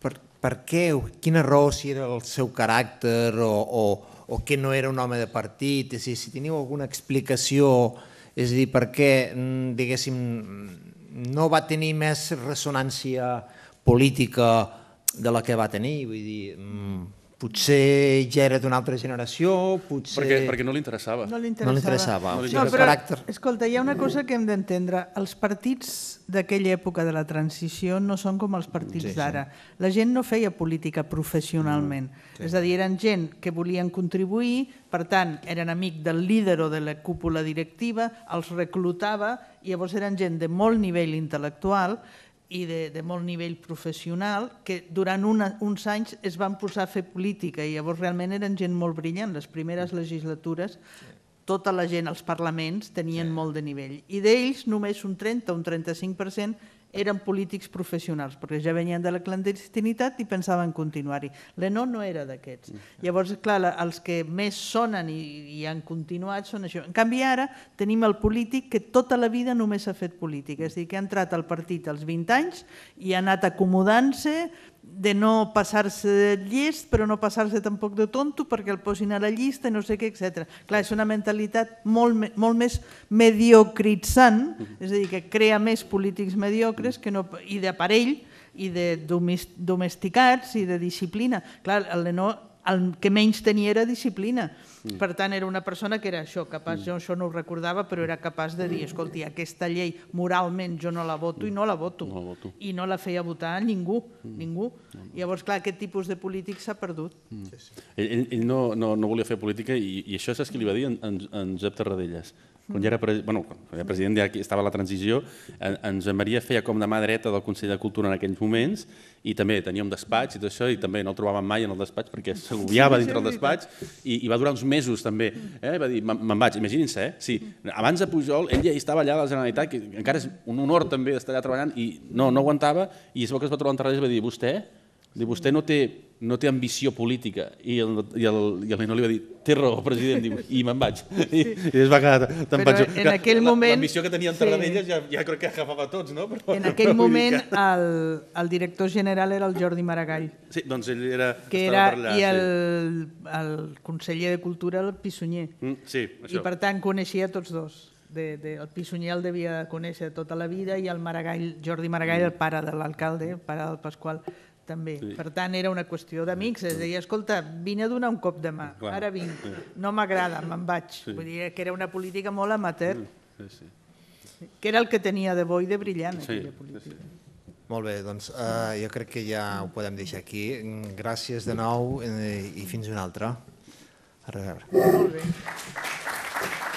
per, per què, quina raó si era el seu caràcter o, o, o que no era un home de partit, és dir, si teniu alguna explicació, és a dir, per què, mm, diguéssim, mm, no va tenir més ressonància política de la que va tenir, vull dir... Mm, Potser ja era d'una altra generació, potser... Perquè, perquè no li interessava. No li interessava. No, li interessava. no, li interessava. no però, caràcter. Escolta, hi ha una cosa que hem d'entendre. Els partits d'aquella època de la transició no són com els partits sí, sí. d'ara. La gent no feia política professionalment. Mm, sí. És a dir, eren gent que volien contribuir, per tant, eren amic del líder o de la cúpula directiva, els reclutava, i llavors eren gent de molt nivell intel·lectual i de, de molt nivell professional que durant una, uns anys es van posar a fer política i llavors realment eren gent molt brillant. Les primeres legislatures tota la gent als parlaments tenien sí. molt de nivell i d'ells només un 30 o un 35% eren polítics professionals, perquè ja venien de la clandestinitat i pensaven continuar-hi. L'Eno no era d'aquests. Mm. Llavors, clar, els que més sonen i, i han continuat són això. En canvi, ara tenim el polític que tota la vida només ha fet política, és a dir, que ha entrat al partit als 20 anys i ha anat acomodant-se, de no passar-se de llest, però no passar-se tampoc de tonto perquè el posin a la llista i no sé què, etc. Clar, és una mentalitat molt, molt més mediocritzant, és a dir, que crea més polítics mediocres que no, i d'aparell i de domesticats i de disciplina. Clar, el no, el que menys tenia era disciplina. Mm. Per tant, era una persona que era això, capaç, mm. jo això no ho recordava, però era capaç de dir, escolti, aquesta llei moralment jo no la voto mm. i no la voto. No la voto. I no la feia votar ningú, mm. ningú. Llavors, clar, aquest tipus de polític s'ha perdut. Mm. Sí, sí. Ell, ell no, no, no volia fer política i, i això saps que li va dir? En, en, en Josep Tarradellas. Quan ja era, bueno, quan era president, ja estava la transició, en Joan Maria feia com de mà dreta del Consell de Cultura en aquells moments i també tenia un despatx i tot això i també no el trobàvem mai en el despatx perquè s'agobiava dintre el despatx i, i va durar uns mesos també. Eh? Va dir, me'n vaig, imaginin-se, eh? sí, abans de Pujol ell ja estava allà a la Generalitat, que encara és un honor també d'estar allà treballant i no, no aguantava i es bo que es va trobar en Terrades i va dir, vostè, vostè no té no té ambició política. I el, i el, i el li va dir, té raó, president, diu, i me'n vaig. I, I es va quedar tan Però en aquell moment... L'ambició que tenia en Tarradellas sí. ja, ja crec que agafava tots, no? Però, en aquell però moment que... el, el director general era el Jordi Maragall. Sí, doncs ell era... Que era allà, I el, sí. el conseller de Cultura, el Pissunyer. Mm, sí, això. I per tant coneixia tots dos. De, de, el Pissunyer el devia conèixer tota la vida i el Maragall, Jordi Maragall, mm. el pare de l'alcalde, el pare del Pasqual, també. Sí. Per tant, era una qüestió d'amics. És a dir, escolta, vine a donar un cop de mà, Clar. ara vinc. Sí. No m'agrada, me'n vaig. Sí. Vull dir que era una política molt amateur. Mm, sí, sí. Que era el que tenia de bo i de brillant, sí, aquella política. Sí, sí. Molt bé, doncs eh, jo crec que ja ho podem deixar aquí. Gràcies de nou i, eh, i fins una altra. A reveure. Molt bé.